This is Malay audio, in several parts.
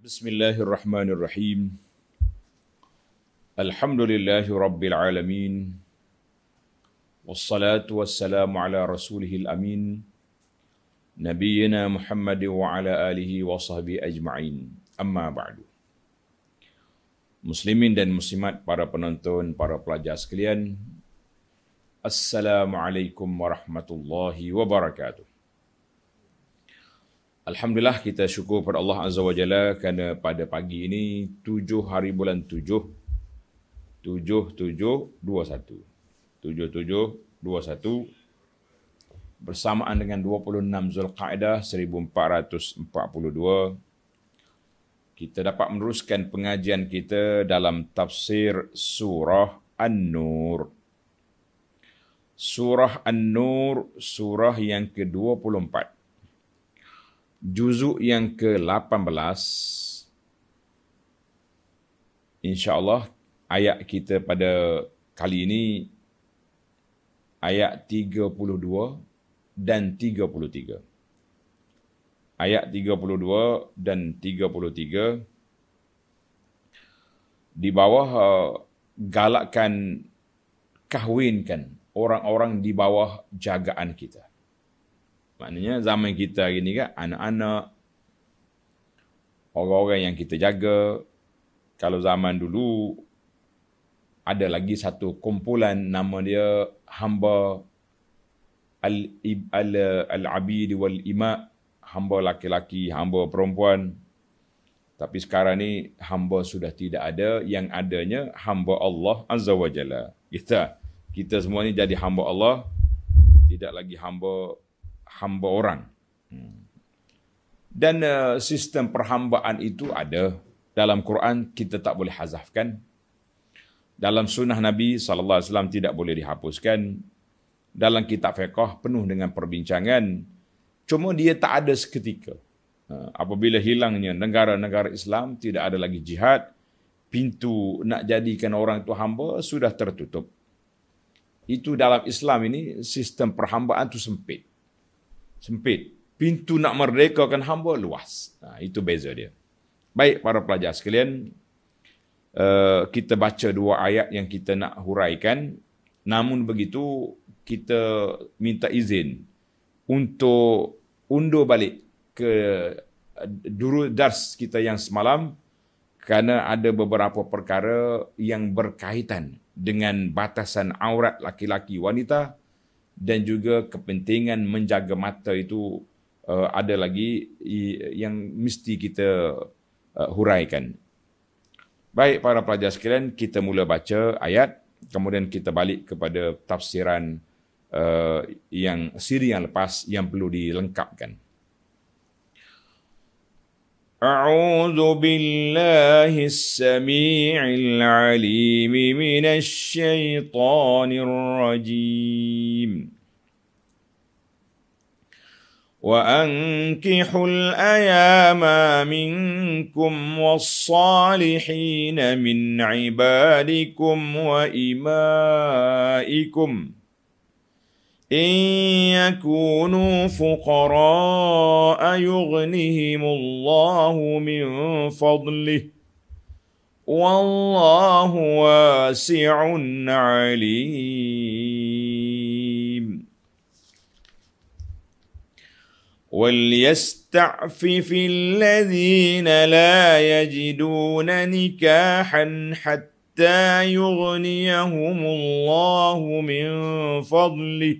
بسم الله الرحمن الرحيم الحمد لله رب العالمين والصلاة والسلام على رسوله الأمين نبينا محمد وعلى آله وصحبه أجمعين أما بعد Muslimin dan muslimat, para penonton, para pelajar sekalian. Assalamualaikum warahmatullahi wabarakatuh. Alhamdulillah kita syukur kepada Allah Azza wa Jalla kerana pada pagi ini tujuh hari bulan tujuh. Tujuh, tujuh, dua, satu. Tujuh, tujuh, dua, satu. Bersamaan dengan 26 Zulqaidah 1442. Kita dapat meneruskan pengajian kita dalam tafsir surah An-Nur. Surah An-Nur, surah yang ke-24. Surah An-Nur juzuk yang ke-18 insya-Allah ayat kita pada kali ini ayat 32 dan 33 ayat 32 dan 33 di bawah uh, galakkan kahwinkan orang-orang di bawah jagaan kita Maknanya zaman kita hari ni kan anak-anak orang-orang yang kita jaga kalau zaman dulu ada lagi satu kumpulan nama dia hamba al ib al al abid wal ima hamba laki-laki hamba perempuan tapi sekarang ni hamba sudah tidak ada yang adanya hamba Allah azza wajalla kita kita semua ni jadi hamba Allah tidak lagi hamba hamba orang. Hmm. Dan uh, sistem perhambaan itu ada dalam Quran kita tak boleh hazafkan. Dalam sunnah Nabi sallallahu alaihi wasallam tidak boleh dihapuskan. Dalam kitab fiqh penuh dengan perbincangan. Cuma dia tak ada seketika. Ha, apabila hilangnya negara-negara Islam, tidak ada lagi jihad, pintu nak jadikan orang itu hamba sudah tertutup. Itu dalam Islam ini sistem perhambaan tu sempit sempit. Pintu nak merdeka merdekakan hamba luas. Nah, ha, itu beza dia. Baik para pelajar sekalian, uh, kita baca dua ayat yang kita nak huraikan. Namun begitu, kita minta izin untuk undur balik ke dulu dars kita yang semalam kerana ada beberapa perkara yang berkaitan dengan batasan aurat laki-laki wanita dan juga kepentingan menjaga mata itu uh, ada lagi yang mesti kita uh, huraikan. Baik para pelajar sekalian, kita mula baca ayat kemudian kita balik kepada tafsiran uh, yang siri yang lepas yang perlu dilengkapkan. أعوذ بالله السميع العليم من الشيطان الرجيم وأنكحوا الأيام منكم والصالحين من عبادكم وإمائكم ۖ إن يكونوا فقراء يغنهم الله من فضله والله واسع عليم وليستعفف الذين لا يجدون نكاحا حتى يغنيهم الله من فضله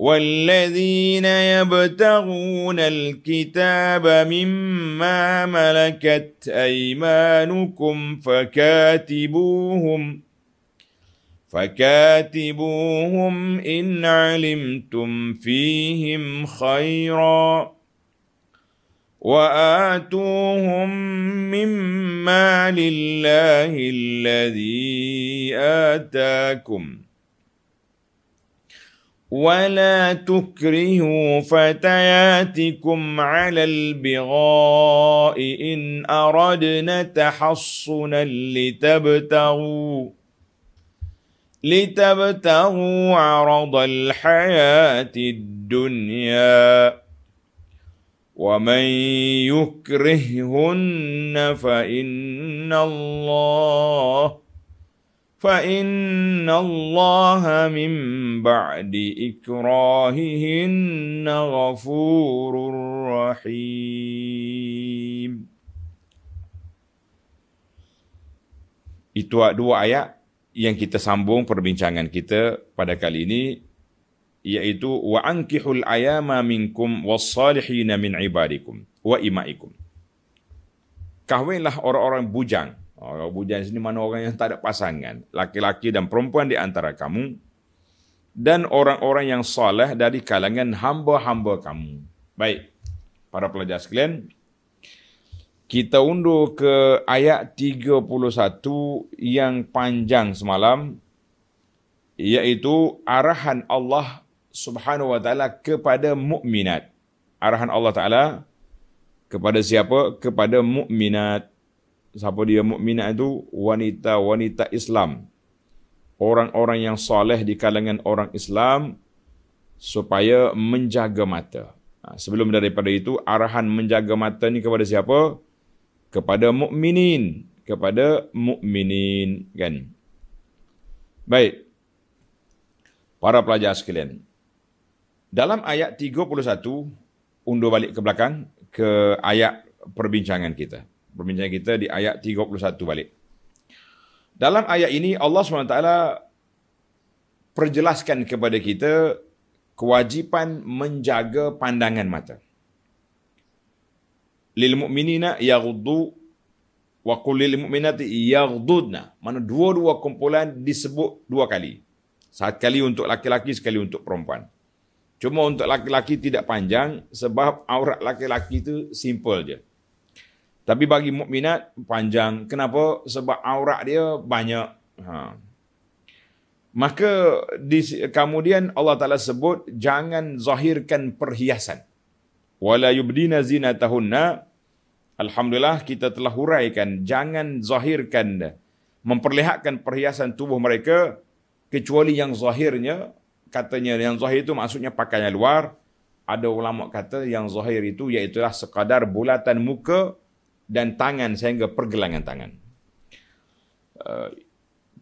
والذين يبتغون الكتاب مما ملكت أيمانكم فكاتبوهم فكاتبوهم إن علمتم فيهم خيرا وآتوهم مما لله الذي آتاكم ۖ ولا تكرهوا فتياتكم على البغاء إن أردنا تحصنا لتبتغوا لتبتغوا عرض الحياة الدنيا ومن يكرههن فإن الله فإن الله من بعد إكراههن غفور رحيم Itu dua ayat yang kita sambung perbincangan kita pada kali ini iaitu wa ankihul ayama minkum wassalihina min ibadikum wa imaikum kahwinlah orang-orang bujang Orang bujang sini mana orang yang tak ada pasangan. Laki-laki dan perempuan di antara kamu. Dan orang-orang yang salah dari kalangan hamba-hamba kamu. Baik. Para pelajar sekalian. Kita undur ke ayat 31 yang panjang semalam. Iaitu arahan Allah subhanahu wa ta'ala kepada mukminat. Arahan Allah ta'ala kepada siapa? Kepada mukminat siapa dia mukminah itu wanita-wanita Islam. Orang-orang yang soleh di kalangan orang Islam supaya menjaga mata. Ha, sebelum daripada itu arahan menjaga mata ni kepada siapa? Kepada mukminin, kepada mukminin kan. Baik. Para pelajar sekalian. Dalam ayat 31 undur balik ke belakang ke ayat perbincangan kita perbincangan kita di ayat 31 balik. Dalam ayat ini Allah SWT perjelaskan kepada kita kewajipan menjaga pandangan mata. Lil mu'minina yaghuddu wa qul lil mu'minati yaghudna. Mana dua-dua kumpulan disebut dua kali. Satu kali untuk laki-laki, sekali untuk perempuan. Cuma untuk laki-laki tidak panjang sebab aurat laki-laki itu simple je. Tapi bagi mukminat panjang. Kenapa? Sebab aurat dia banyak. Ha. Maka di, kemudian Allah Taala sebut jangan zahirkan perhiasan. Wala yubdina zinatahunna. Alhamdulillah kita telah huraikan jangan zahirkan memperlihatkan perhiasan tubuh mereka kecuali yang zahirnya katanya yang zahir itu maksudnya pakaian luar ada ulama kata yang zahir itu iaitu sekadar bulatan muka dan tangan sehingga pergelangan tangan. Eh,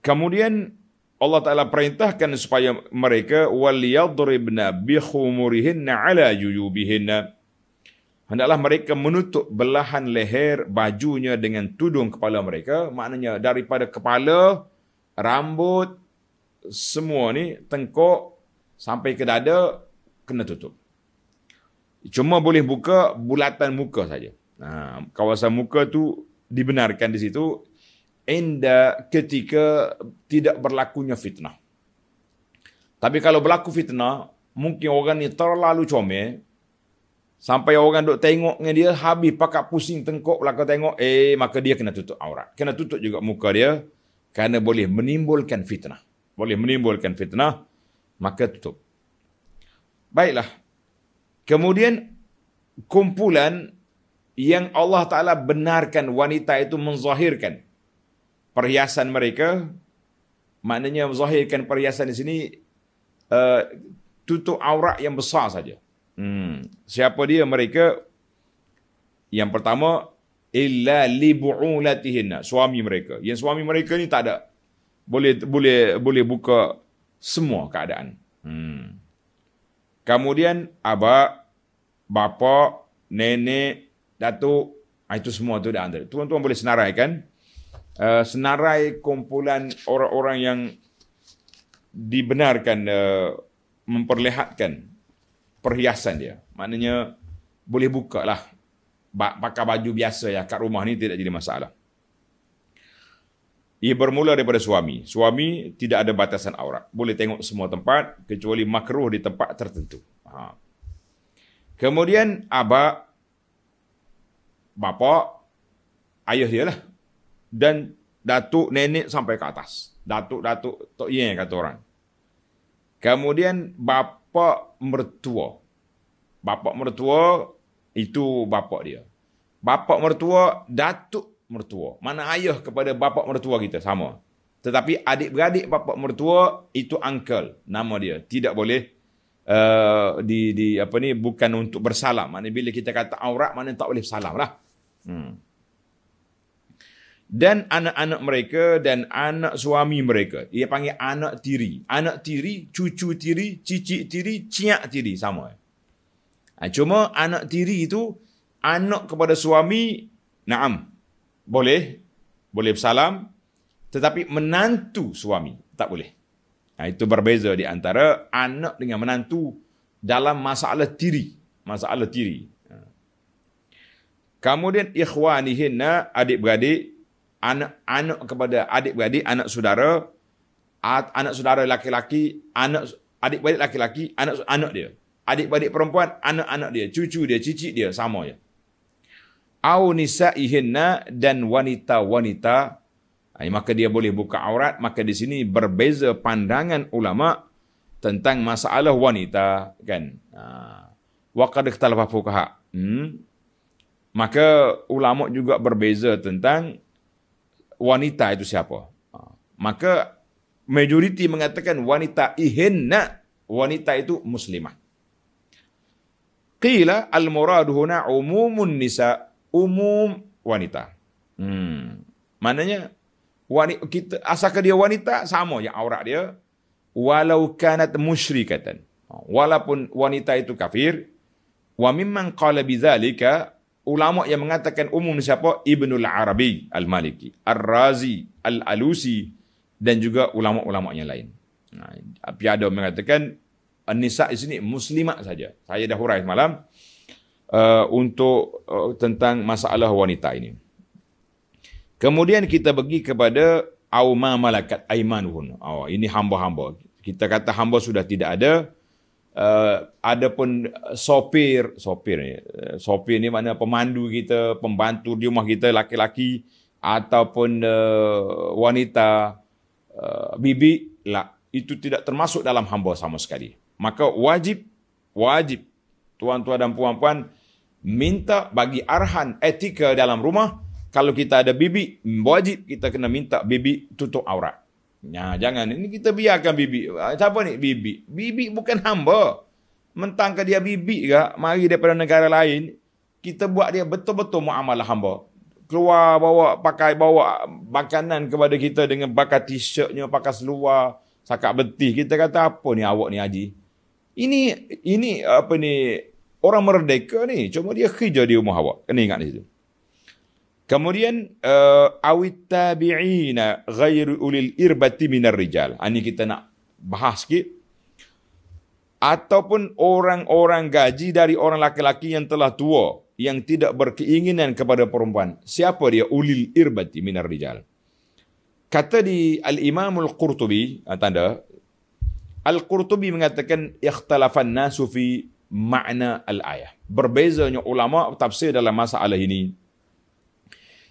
kemudian Allah Taala perintahkan supaya mereka waliyadribna bikhumurihinna ala yuyubihinna. Hendaklah mereka menutup belahan leher bajunya dengan tudung kepala mereka. Maknanya daripada kepala, rambut, semua ni tengkok sampai ke dada kena tutup. Cuma boleh buka bulatan muka saja. Ha, kawasan muka tu dibenarkan di situ enda ketika tidak berlakunya fitnah. Tapi kalau berlaku fitnah, mungkin orang ni terlalu comel sampai orang duk tengok dengan dia habis pakak pusing tengkok belaka tengok eh maka dia kena tutup aurat. Kena tutup juga muka dia kerana boleh menimbulkan fitnah. Boleh menimbulkan fitnah maka tutup. Baiklah. Kemudian kumpulan yang Allah Ta'ala benarkan wanita itu menzahirkan perhiasan mereka. Maknanya menzahirkan perhiasan di sini uh, tutup aurat yang besar saja. Hmm. Siapa dia mereka? Yang pertama, illa libu'ulatihinna, suami mereka. Yang suami mereka ni tak ada. Boleh boleh boleh buka semua keadaan. Hmm. Kemudian, abak, bapa, nenek, Datuk, ah, itu semua tu dah under. Tuan-tuan boleh senarai kan? Uh, senarai kumpulan orang-orang yang dibenarkan uh, memperlihatkan perhiasan dia. Maknanya boleh buka lah. Pakai baju biasa ya kat rumah ni tidak jadi masalah. Ia bermula daripada suami. Suami tidak ada batasan aurat. Boleh tengok semua tempat kecuali makruh di tempat tertentu. Ha. Kemudian abah bapa, ayah dia lah. Dan datuk nenek sampai ke atas. Datuk-datuk tok yang kata orang. Kemudian bapa mertua. Bapa mertua itu bapa dia. Bapa mertua, datuk mertua. Mana ayah kepada bapa mertua kita sama. Tetapi adik-beradik bapa mertua itu uncle nama dia. Tidak boleh uh, di di apa ni bukan untuk bersalam. Maknanya bila kita kata aurat mana tak boleh bersalam lah. Hmm. Dan anak-anak mereka dan anak suami mereka. Dia panggil anak tiri. Anak tiri, cucu tiri, cicit tiri, ciak tiri. Sama. Ha, cuma anak tiri itu, anak kepada suami, naam. Boleh. Boleh bersalam. Tetapi menantu suami, tak boleh. Ha, itu berbeza di antara anak dengan menantu dalam masalah tiri. Masalah tiri. Kemudian ikhwanihinna adik-beradik anak-anak kepada adik-beradik anak saudara anak saudara laki-laki anak adik-beradik laki-laki anak anak dia. Adik-beradik perempuan anak-anak dia, cucu dia, cicit dia sama ya. Au nisaihinna dan wanita-wanita maka dia boleh buka aurat maka di sini berbeza pandangan ulama tentang masalah wanita kan. Ha. Waqad ikhtalafa fuqaha. Hmm. Maka ulama juga berbeza tentang wanita itu siapa. Ah. Maka majoriti mengatakan wanita ihenna wanita itu muslimah. Qila al muraduhuna huna umumun nisa umum wanita. Hmm. Maknanya wanita, kita asalkan dia wanita sama yang aurat dia walau kanat musyrikatan. Ah. Walaupun wanita itu kafir wa mimman qala bidzalika ulama yang mengatakan umum ni siapa? Ibnul Arabi Al-Maliki, Ar-Razi, Al-Alusi dan juga ulama-ulama yang lain. Nah, piada mengatakan nisa di sini muslimat saja. Saya dah hurai malam uh, untuk uh, tentang masalah wanita ini. Kemudian kita pergi kepada Auma malakat aimanuhun. Oh, ini hamba-hamba. Kita kata hamba sudah tidak ada. Eh, ada pun eh, sopir, sopir ni, eh, sopir ni mana pemandu kita, pembantu di rumah kita laki-laki ataupun uh, wanita uh, bibi lah itu tidak termasuk dalam hamba sama sekali. Maka wajib wajib tuan-tuan dan puan-puan minta bagi arahan etika dalam rumah kalau kita ada bibi wajib kita kena minta bibi tutup aurat. Nah, ya, jangan ini kita biarkan bibik. Ah, siapa ni bibik? Bibik bukan hamba. Mentang ke dia bibik ke, mari daripada negara lain, kita buat dia betul-betul muamalah hamba. Keluar bawa pakai bawa makanan kepada kita dengan pakai t-shirtnya, pakai seluar, sakak betih. Kita kata apa ni awak ni Haji? Ini ini apa ni orang merdeka ni. Cuma dia kerja di rumah awak. Kena ingat di situ. Kemudian uh, awit tabi'ina ghairu ulil irbati minar rijal. Ah, ini kita nak bahas sikit. Ataupun orang-orang gaji dari orang laki-laki yang telah tua yang tidak berkeinginan kepada perempuan. Siapa dia ulil irbati minar rijal? Kata di al Imamul Al-Qurtubi, ah, tanda, Al-Qurtubi mengatakan ikhtalafan nasu makna al-ayah. Berbezanya ulama tafsir dalam masalah ini.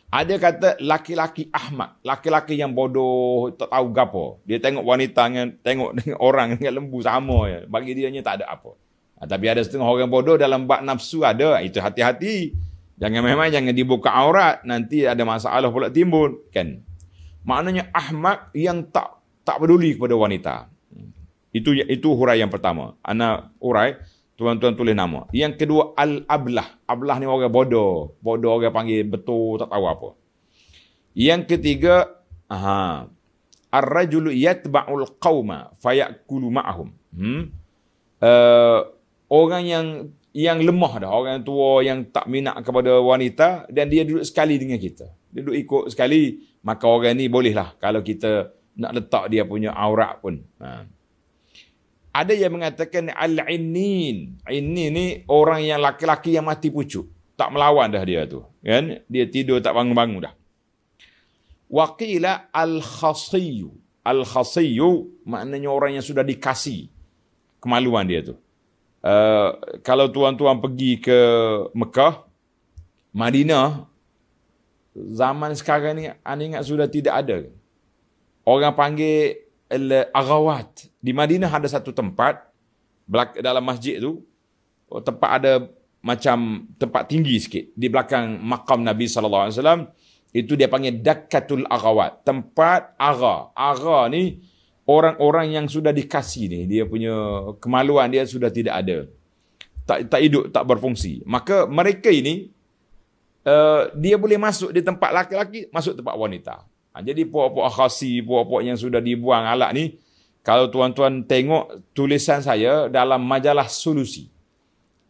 Ada kata laki-laki Ahmad, laki-laki yang bodoh, tak tahu gapo. Dia tengok wanita dengan tengok dengan orang dengan lembu sama ya. Bagi dia tak ada apa. Ha, tapi ada setengah orang bodoh dalam bab nafsu ada, ha, itu hati-hati. Jangan memang jangan dibuka aurat, nanti ada masalah pula timbul, kan? Maknanya Ahmad yang tak tak peduli kepada wanita. Itu itu hurai yang pertama. Ana hurai Tuan-tuan tulis nama. Yang kedua, Al-Ablah. Ablah ni orang bodoh. Bodoh orang panggil betul, tak tahu apa. Yang ketiga, Ar-rajulu yatba'ul qawma fayakulu ma'ahum. Hmm? Uh, orang yang yang lemah dah, orang yang tua yang tak minat kepada wanita dan dia duduk sekali dengan kita. Dia duduk ikut sekali, maka orang ni bolehlah kalau kita nak letak dia punya aurat pun. Hmm. Uh. Ada yang mengatakan al-innin. ini ni orang yang laki-laki yang mati pucuk. Tak melawan dah dia tu. Kan? Dia tidur tak bangun-bangun dah. Waqila al-khasiyu. Al-khasiyu maknanya orang yang sudah dikasi. Kemaluan dia tu. Uh, kalau tuan-tuan pergi ke Mekah, Madinah, zaman sekarang ni, anda ingat sudah tidak ada. Orang panggil al-Aghawat. Di Madinah ada satu tempat dalam masjid tu oh, tempat ada macam tempat tinggi sikit di belakang makam Nabi sallallahu alaihi wasallam itu dia panggil Dakatul Aghawat, tempat agha. Agha ni orang-orang yang sudah dikasih ni, dia punya kemaluan dia sudah tidak ada. Tak tak hidup, tak berfungsi. Maka mereka ini uh, dia boleh masuk di tempat laki-laki, masuk tempat wanita. Ha, jadi puak-puak khasi, puak-puak yang sudah dibuang alat ni, kalau tuan-tuan tengok tulisan saya dalam majalah solusi.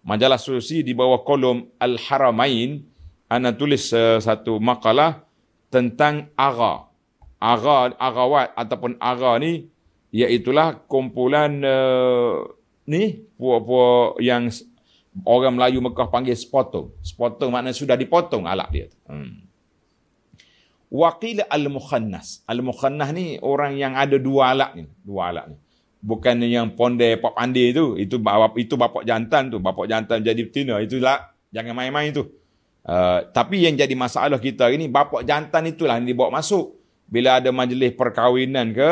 Majalah solusi di bawah kolom Al-Haramain, anda tulis uh, satu makalah tentang agar. Agar, agawat ataupun agar ni, iaitulah kumpulan uh, ni, puak-puak yang orang Melayu Mekah panggil sepotong. Sepotong maknanya sudah dipotong alat dia. Hmm waqil al-mukhannas. Al-mukhannas ni orang yang ada dua alat ni, dua alat ni. Bukan yang pondai pak pandai tu, itu bapak itu bapak jantan tu, bapak jantan jadi betina, itulah jangan main-main tu. Uh, tapi yang jadi masalah kita hari ni bapak jantan itulah yang dibawa masuk. Bila ada majlis perkahwinan ke,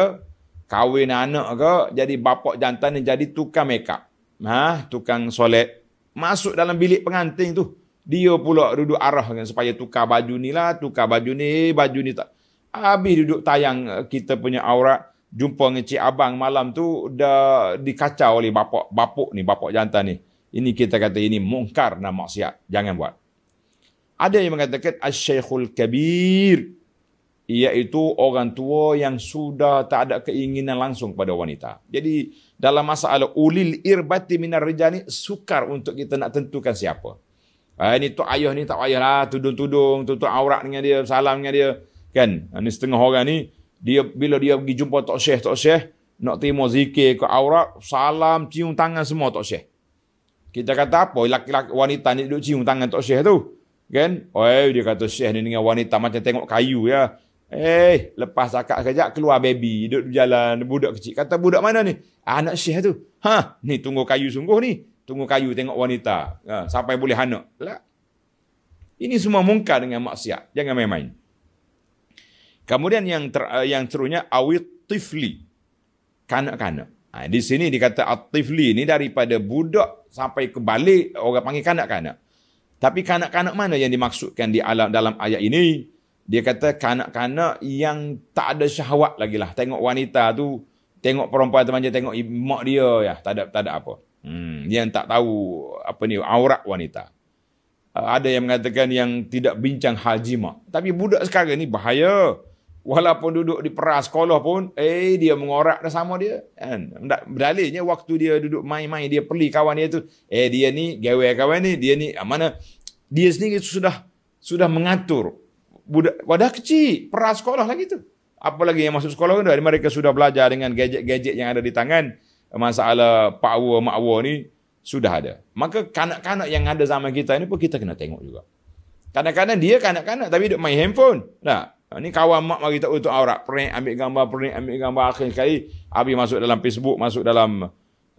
kahwin anak ke, jadi bapak jantan ni jadi tukang mekap. Ha, tukang solat masuk dalam bilik pengantin tu. Dia pula duduk arah kan supaya tukar baju ni lah, tukar baju ni, eh, baju ni tak. Habis duduk tayang eh, kita punya aurat, jumpa dengan cik abang malam tu dah dikacau oleh bapak, bapak ni, bapak jantan ni. Ini kita kata ini mungkar dan maksiat. Jangan buat. Ada yang mengatakan asyikhul kabir. Iaitu orang tua yang sudah tak ada keinginan langsung kepada wanita. Jadi dalam masalah ulil irbati minar rijani, sukar untuk kita nak tentukan siapa. Ah ni tok ayah ni tak lah tudung-tudung, tutup aurat dengan dia, salam dengan dia. Kan? Ini ah, setengah orang ni dia bila dia pergi jumpa tok syekh, tok syekh nak terima zikir ke aurat, salam cium tangan semua tok syekh. Kita kata apa laki-laki wanita ni duduk cium tangan tok syekh tu. Kan? Oh, dia kata syekh ni dengan wanita macam tengok kayu ya. Eh, lepas akak kejap keluar baby, duduk di jalan, budak kecil. Kata budak mana ni? Ah, anak syekh tu. Ha, ni tunggu kayu sungguh ni tunggu kayu tengok wanita ha, sampai boleh hanuk. Lah. Ini semua mungkar dengan maksiat. Jangan main-main. Kemudian yang ter, eh, yang seterusnya awit tifli. Kanak-kanak. Ha, di sini dikata at ini daripada budak sampai ke balik orang panggil kanak-kanak. Tapi kanak-kanak mana yang dimaksudkan di alam dalam ayat ini? Dia kata kanak-kanak yang tak ada syahwat lagi lah. Tengok wanita tu, tengok perempuan teman dia, tengok mak dia ya, tak ada tak ada apa hmm, yang tak tahu apa ni aurat wanita. Ah, ada yang mengatakan yang tidak bincang hal jima. Tapi budak sekarang ni bahaya. Walaupun duduk di peras sekolah pun, eh dia mengorak dah sama dia. Kan? Dalilnya waktu dia duduk main-main, dia perli kawan dia tu. Eh dia ni, gawai kawan ni, dia ni, ah, mana? Dia sendiri sudah sudah mengatur. Budak, wadah kecil, peras sekolah lagi tu. Apalagi yang masuk sekolah kan, mereka sudah belajar dengan gadget-gadget yang ada di tangan masalah power makwa ni sudah ada. Maka kanak-kanak yang ada zaman kita ni pun kita kena tengok juga. Kadang-kadang dia kanak-kanak tapi duduk main handphone. Nah, ni kawan mak mari tak untuk aurat, prank ambil gambar, prank ambil gambar akhir sekali abi masuk dalam Facebook, masuk dalam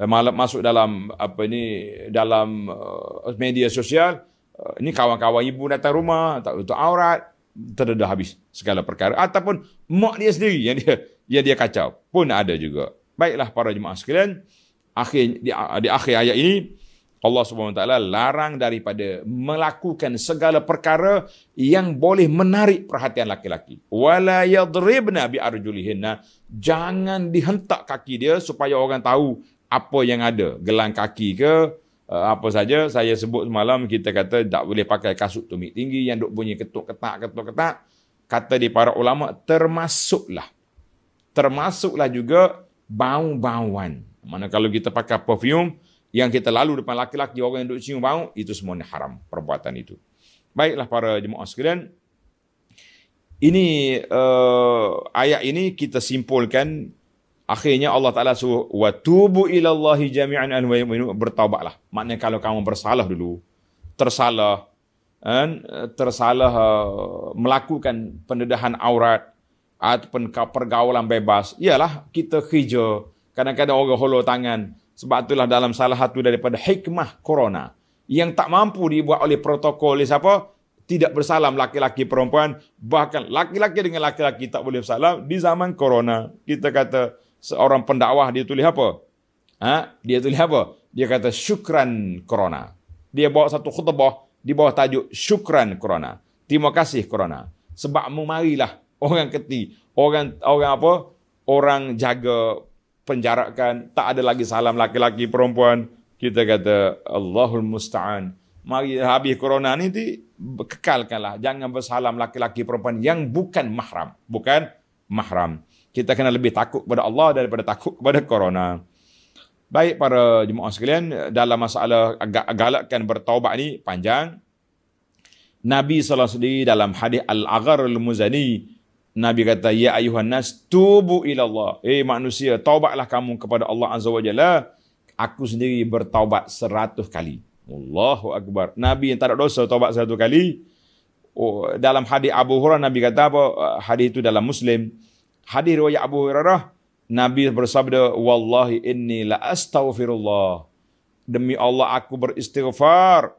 eh, malam masuk dalam apa ni dalam uh, media sosial uh, ni kawan-kawan ibu datang rumah tak untuk aurat terdedah habis segala perkara ataupun mak dia sendiri yang dia yang dia kacau pun ada juga Baiklah para jemaah sekalian, akhir di, di akhir ayat ini Allah Subhanahu Wa Taala larang daripada melakukan segala perkara yang boleh menarik perhatian laki-laki. Wala yadribna bi arjulihinna, jangan dihentak kaki dia supaya orang tahu apa yang ada, gelang kaki ke, eh, apa saja saya sebut semalam kita kata tak boleh pakai kasut tumit tinggi yang duk bunyi ketuk ketak ketuk ketak kata di para ulama termasuklah termasuklah juga bau-bauan. Mana kalau kita pakai perfume yang kita lalu depan laki-laki orang yang duduk cium bau, itu semuanya haram perbuatan itu. Baiklah para jemaah sekalian, ini uh, ayat ini kita simpulkan akhirnya Allah Taala suruh wa tubu ila Allah jami'an an wa bertaubatlah. Maknanya kalau kamu bersalah dulu, tersalah kan, tersalah uh, melakukan pendedahan aurat, ataupun pergaulan bebas, ialah kita kerja. Kadang-kadang orang holo tangan. Sebab itulah dalam salah satu daripada hikmah corona. Yang tak mampu dibuat oleh protokol oleh siapa? Tidak bersalam laki-laki perempuan. Bahkan laki-laki dengan laki-laki tak boleh bersalam. Di zaman corona, kita kata seorang pendakwah dia tulis apa? Ha? Dia tulis apa? Dia kata syukran corona. Dia bawa satu khutbah di bawah tajuk syukran corona. Terima kasih corona. Sebab memarilah orang keti, orang orang apa? Orang jaga penjarakan, tak ada lagi salam laki-laki perempuan. Kita kata Allahul musta'an. Mari habis corona ni ti kekalkanlah. Jangan bersalam laki-laki perempuan yang bukan mahram, bukan mahram. Kita kena lebih takut kepada Allah daripada takut kepada corona. Baik para jemaah sekalian, dalam masalah agak galakkan bertaubat ni panjang. Nabi SAW dalam hadis Al-Aghar Al-Muzani Nabi kata, Ya ayuhanas, nas, tubuh ilallah. Eh manusia, taubatlah kamu kepada Allah Azza wa Jalla. Aku sendiri bertaubat seratus kali. Allahu Akbar. Nabi yang tak ada dosa, taubat seratus kali. Oh, dalam hadis Abu Hurairah Nabi kata apa? Eh, hadis itu dalam Muslim. Hadis riwayat Abu Hurairah Nabi bersabda, "Wallahi inni la astaghfirullah." Demi Allah aku beristighfar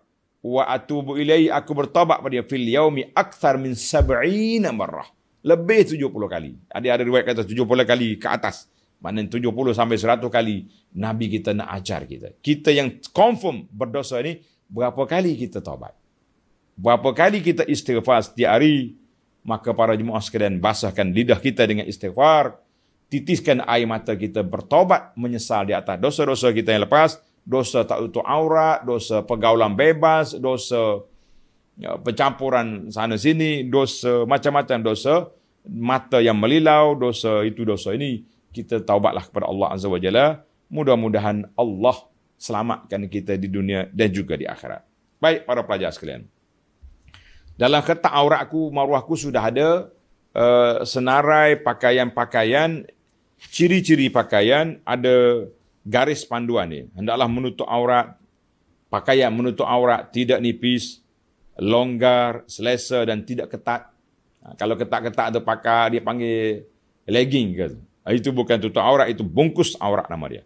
wa atubu ilai aku bertobat pada dia fil yaumi akthar min 70 marrah lebih 70 kali. Ada ada riwayat kata 70 kali ke atas. Mana 70 sampai 100 kali Nabi kita nak ajar kita. Kita yang confirm berdosa ini berapa kali kita taubat. Berapa kali kita istighfar setiap hari maka para jemaah sekalian basahkan lidah kita dengan istighfar, titiskan air mata kita bertobat menyesal di atas dosa-dosa kita yang lepas, dosa tak tutup aurat, dosa pergaulan bebas, dosa Ya, pencampuran sana sini, dosa macam-macam dosa mata yang melilau, dosa itu dosa ini kita taubatlah kepada Allah Azza Wajalla Mudah-mudahan Allah selamatkan kita di dunia dan juga di akhirat. Baik para pelajar sekalian. Dalam kertas auratku, maruahku sudah ada uh, senarai pakaian-pakaian, ciri-ciri pakaian ada garis panduan ni. Hendaklah menutup aurat, pakaian menutup aurat tidak nipis, longgar, selesa dan tidak ketat. Ha, kalau ketat-ketat tu pakar dia panggil legging ke. Ha, itu bukan tutup aurat, itu bungkus aurat nama dia.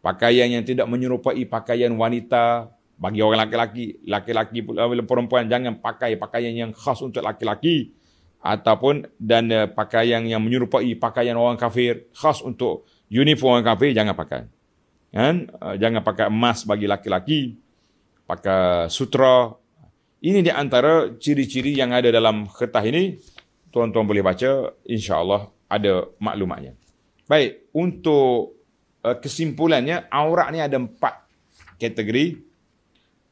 Pakaian yang tidak menyerupai pakaian wanita bagi orang laki-laki, laki-laki pula perempuan jangan pakai pakaian yang khas untuk laki-laki ataupun dan uh, pakaian yang menyerupai pakaian orang kafir, khas untuk uniform orang kafir jangan pakai. Kan? Uh, jangan pakai emas bagi laki-laki. Pakai sutra ini di antara ciri-ciri yang ada dalam kertas ini. Tuan-tuan boleh baca. InsyaAllah ada maklumatnya. Baik, untuk eh, kesimpulannya, aurat ni ada empat kategori.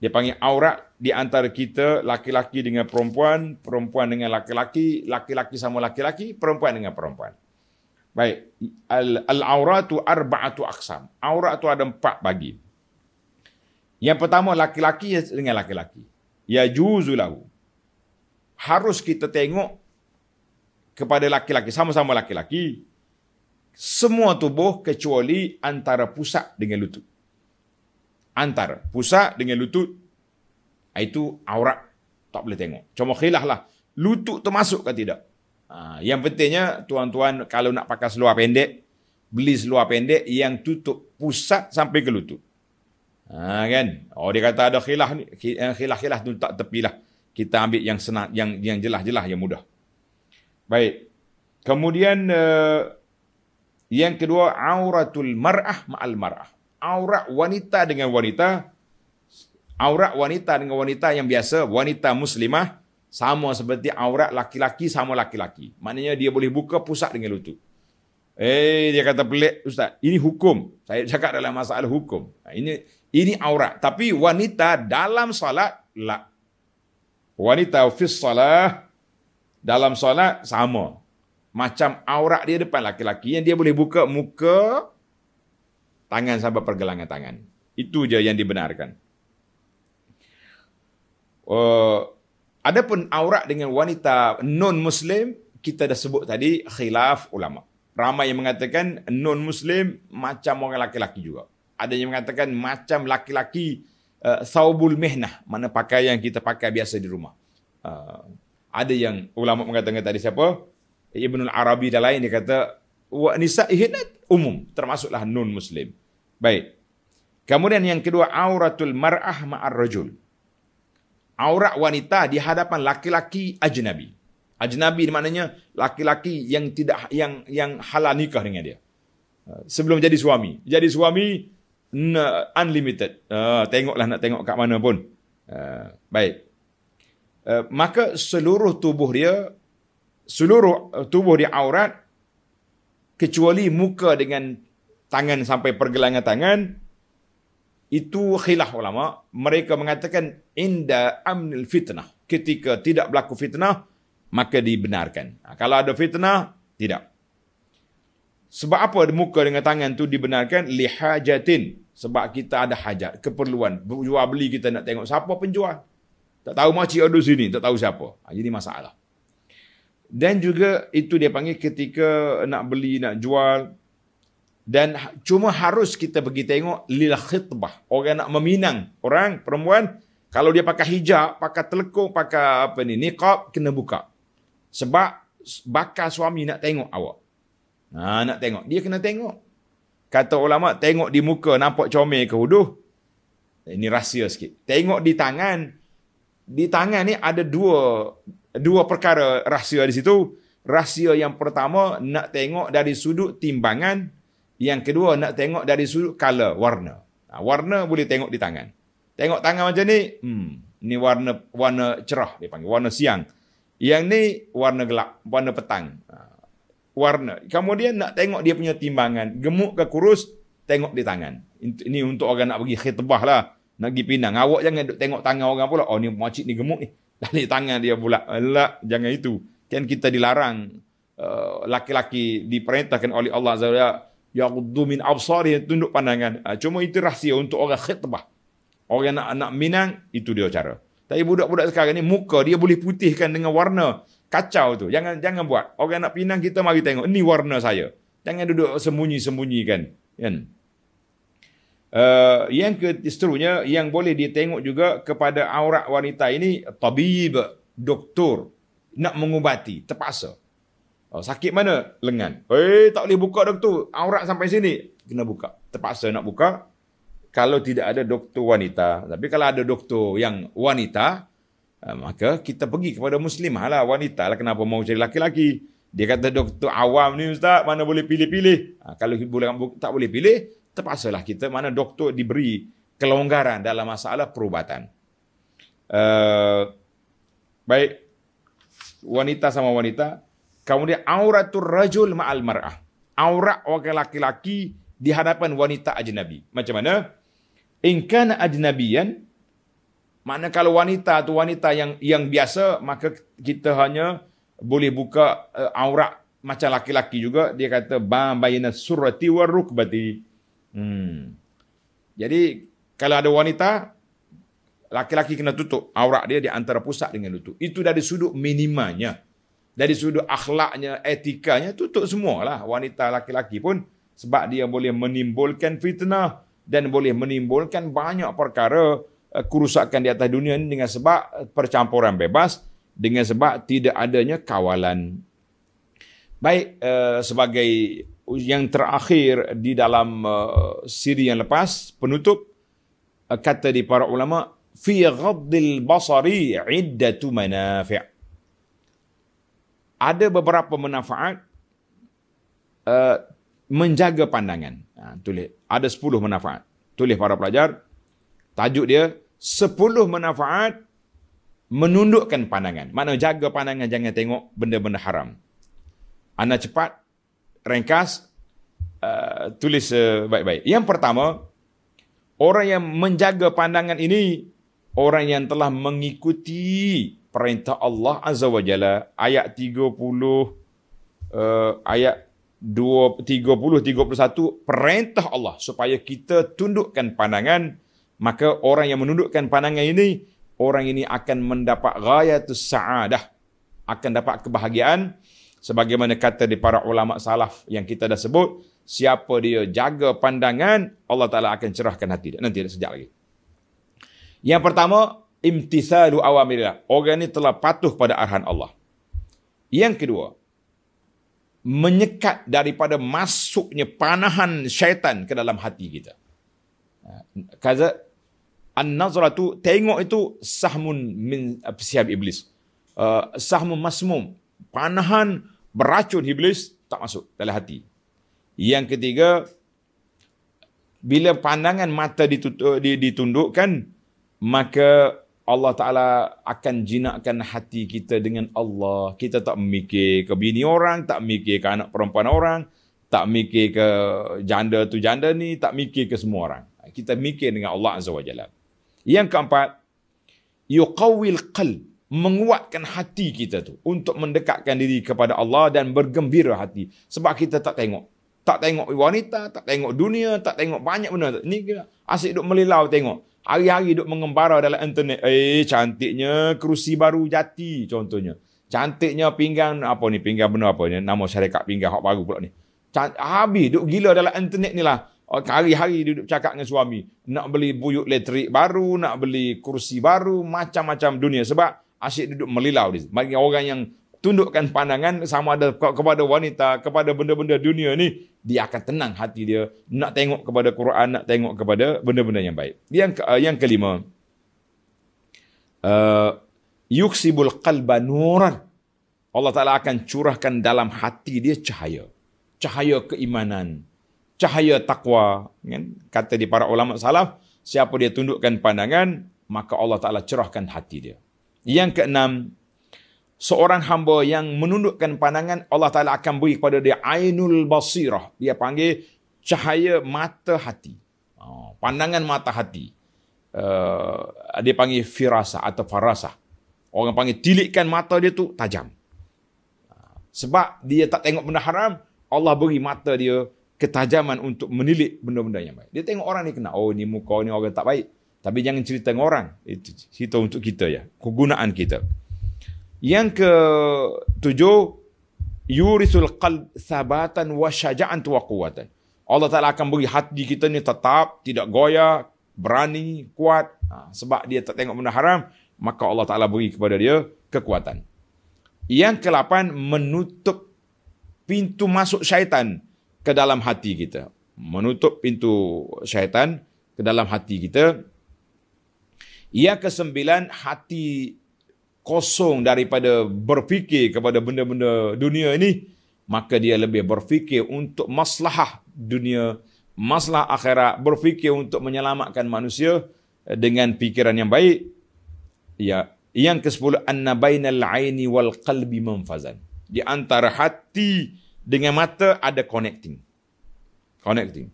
Dia panggil aurat di antara kita, laki-laki dengan perempuan, perempuan dengan laki-laki, laki-laki sama laki-laki, perempuan dengan perempuan. Baik, al-auratu arba'atu aksam. Aurat tu ada empat bagi. Yang pertama, laki-laki dengan laki-laki ya juzulahu harus kita tengok kepada laki-laki sama-sama laki-laki semua tubuh kecuali antara pusat dengan lutut antara pusat dengan lutut itu aurat tak boleh tengok cuma khilaf lah lutut termasuk ke tidak ha, yang pentingnya tuan-tuan kalau nak pakai seluar pendek beli seluar pendek yang tutup pusat sampai ke lutut Ha, kan? Oh dia kata ada khilaf ni. Eh, khilaf-khilaf tu tak tepi lah. Kita ambil yang senang, yang yang jelas-jelas yang mudah. Baik. Kemudian uh, yang kedua auratul mar'ah ma'al mar'ah. Aurat wanita dengan wanita aurat wanita dengan wanita yang biasa wanita muslimah sama seperti aurat laki-laki sama laki-laki. Maknanya dia boleh buka pusat dengan lutut. Eh dia kata pelik ustaz. Ini hukum. Saya cakap dalam masalah hukum. Ha, ini ini aurat. Tapi wanita dalam salat, la. Wanita fis salat, dalam salat, sama. Macam aurat dia depan laki-laki yang dia boleh buka muka, tangan sampai pergelangan tangan. Itu je yang dibenarkan. Uh, Adapun aurat dengan wanita non-Muslim, kita dah sebut tadi khilaf ulama. Ramai yang mengatakan non-Muslim macam orang laki-laki juga ada yang mengatakan macam laki-laki uh, saubul mehnah mana pakaian yang kita pakai biasa di rumah uh, ada yang ulama mengatakan tadi siapa Ibnu Arabi dan lain dia kata wa nisa ihnat umum termasuklah non muslim baik kemudian yang kedua auratul mar'ah ma'ar rajul aurat wanita di hadapan laki-laki ajnabi ajnabi di maknanya laki-laki yang tidak yang yang halal nikah dengan dia eh, sebelum jadi suami jadi suami unlimited. Uh, tengoklah nak tengok kat mana pun. Uh, baik. Uh, maka seluruh tubuh dia, seluruh tubuh dia aurat, kecuali muka dengan tangan sampai pergelangan tangan, itu khilaf ulama. Mereka mengatakan, inda amnil fitnah. Ketika tidak berlaku fitnah, maka dibenarkan. Kalau ada fitnah, tidak. Sebab apa muka dengan tangan tu dibenarkan lihajatin sebab kita ada hajat, keperluan. Jual beli kita nak tengok siapa penjual. Tak tahu makcik ada sini, tak tahu siapa. Ha, jadi masalah. Dan juga itu dia panggil ketika nak beli, nak jual. Dan ha, cuma harus kita pergi tengok lil khitbah. Orang nak meminang orang, perempuan. Kalau dia pakai hijab, pakai telekung, pakai apa ni, niqab, kena buka. Sebab bakal suami nak tengok awak. Ha, nak tengok. Dia kena tengok. Kata ulama, tengok di muka nampak comel ke huduh. Ini rahsia sikit. Tengok di tangan. Di tangan ni ada dua dua perkara rahsia di situ. Rahsia yang pertama, nak tengok dari sudut timbangan. Yang kedua, nak tengok dari sudut kala warna. Ha, warna boleh tengok di tangan. Tengok tangan macam ni, hmm, ni warna warna cerah dia panggil, warna siang. Yang ni warna gelap, warna petang. Ha, warna. Kemudian nak tengok dia punya timbangan. Gemuk ke kurus, tengok di tangan. Ini untuk orang nak pergi khitbah lah. Nak pergi pinang. Awak jangan duk tengok tangan orang pula. Oh ni makcik ni gemuk ni. Dari tangan dia pula. Alah, jangan itu. Kan kita dilarang. Uh, laki-laki diperintahkan oleh Allah Azza wa Ya'udhu min absari tunduk pandangan. Uh, cuma itu rahsia untuk orang khitbah. Orang nak, nak minang, itu dia cara. Tapi budak-budak sekarang ni muka dia boleh putihkan dengan warna. Kacau tu. Jangan jangan buat. Orang nak pinang kita mari tengok. Ini warna saya. Jangan duduk sembunyi-sembunyikan. Kan? Uh, yang seterusnya yang boleh dia juga kepada aurat wanita ini tabib doktor nak mengubati terpaksa oh, sakit mana lengan Hey eh, tak boleh buka doktor aurat sampai sini kena buka terpaksa nak buka kalau tidak ada doktor wanita tapi kalau ada doktor yang wanita Ah, maka kita pergi kepada muslimah lah wanita lah kenapa mau cari laki-laki dia kata doktor awam ni ustaz mana boleh pilih-pilih ha, kalau boleh tak boleh pilih terpaksalah kita mana doktor diberi kelonggaran dalam masalah perubatan uh, baik wanita sama wanita kemudian auratul rajul ma'al mar'ah aurat orang laki-laki di hadapan wanita ajnabi macam mana in kana ajnabiyan mana kalau wanita tu wanita yang yang biasa maka kita hanya boleh buka uh, aurat macam laki-laki juga dia kata bam bayna surati warukbati. Hmm. Jadi kalau ada wanita laki-laki kena tutup aurat dia di antara pusat dengan lutut. Itu dari sudut minimanya. Dari sudut akhlaknya, etikanya tutup semualah wanita laki-laki pun sebab dia boleh menimbulkan fitnah dan boleh menimbulkan banyak perkara Eh, kerusakan di atas dunia ini dengan sebab percampuran bebas dengan sebab tidak adanya kawalan. Baik eh, sebagai yang terakhir di dalam eh, siri yang lepas penutup kata di para ulama fi ghaddil basari iddatu manafi' ada beberapa manfaat menjaga pandangan. Ha, tulis. Ada sepuluh manfaat. Tulis para pelajar, Tajuk dia 10 manfaat menundukkan pandangan. Mana jaga pandangan jangan tengok benda-benda haram. Anda cepat ringkas uh, tulis uh, baik-baik. Yang pertama, orang yang menjaga pandangan ini orang yang telah mengikuti perintah Allah Azza wa Jalla ayat 30 uh, ayat 2 30 31 perintah Allah supaya kita tundukkan pandangan maka orang yang menundukkan pandangan ini orang ini akan mendapat gaya ghayatus saadah akan dapat kebahagiaan sebagaimana kata di para ulama salaf yang kita dah sebut siapa dia jaga pandangan Allah Taala akan cerahkan hati dia nanti sejak lagi yang pertama imtithalu awamirillah orang ini telah patuh pada arhan Allah yang kedua menyekat daripada masuknya panahan syaitan ke dalam hati kita. Kaza An-nazratu tengok itu sahmun min eh, siab iblis. Uh, sahmun masmum. Panahan beracun iblis tak masuk dalam hati. Yang ketiga, bila pandangan mata ditundukkan, maka Allah Ta'ala akan jinakkan hati kita dengan Allah. Kita tak mikir ke bini orang, tak mikir ke anak perempuan orang, tak mikir ke janda tu janda ni, tak mikir ke semua orang. Kita mikir dengan Allah Azza wa Jalla. Yang keempat, yuqawil qal, menguatkan hati kita tu untuk mendekatkan diri kepada Allah dan bergembira hati sebab kita tak tengok tak tengok wanita, tak tengok dunia, tak tengok banyak benda. Ni asyik duk melilau tengok. Hari-hari duk mengembara dalam internet. Eh, cantiknya kerusi baru jati contohnya. Cantiknya pinggang apa ni, pinggang benda apa ni. Nama syarikat pinggang hak baru pula ni. habis duk gila dalam internet ni lah. Oh, hari-hari duduk cakap dengan suami. Nak beli buyut elektrik baru, nak beli kursi baru, macam-macam dunia. Sebab asyik duduk melilau. Bagi orang yang tundukkan pandangan sama ada kepada wanita, kepada benda-benda dunia ni, dia akan tenang hati dia nak tengok kepada Quran, nak tengok kepada benda-benda yang baik. Yang ke, uh, yang kelima, eh, yuksibul qalba nuran. Allah Ta'ala akan curahkan dalam hati dia cahaya. Cahaya keimanan, cahaya takwa kan kata di para ulama salaf siapa dia tundukkan pandangan maka Allah Taala cerahkan hati dia yang keenam seorang hamba yang menundukkan pandangan Allah Taala akan beri kepada dia ainul basirah dia panggil cahaya mata hati ha, pandangan mata hati uh, dia panggil firasah atau farasah orang panggil tilikkan mata dia tu tajam ha, sebab dia tak tengok benda haram Allah beri mata dia ketajaman untuk menilik benda-benda yang baik. Dia tengok orang ni kena, oh ni muka ni orang tak baik. Tapi jangan cerita dengan orang. Itu cerita untuk kita ya. Kegunaan kita. Yang ke tujuh, yurisul qalb sabatan wa syaja'an wa quwatan. Allah Ta'ala akan beri hati kita ni tetap, tidak goyah, berani, kuat. Ha, sebab dia tak tengok benda haram, maka Allah Ta'ala beri kepada dia kekuatan. Yang kelapan menutup pintu masuk syaitan ke dalam hati kita. Menutup pintu syaitan ke dalam hati kita. Ia kesembilan, hati kosong daripada berfikir kepada benda-benda dunia ini, maka dia lebih berfikir untuk maslahah dunia, maslah akhirat, berfikir untuk menyelamatkan manusia dengan fikiran yang baik. Ya, yang ke-10 anna bainal aini wal qalbi manfazan. Di antara hati dengan mata ada connecting. Connecting.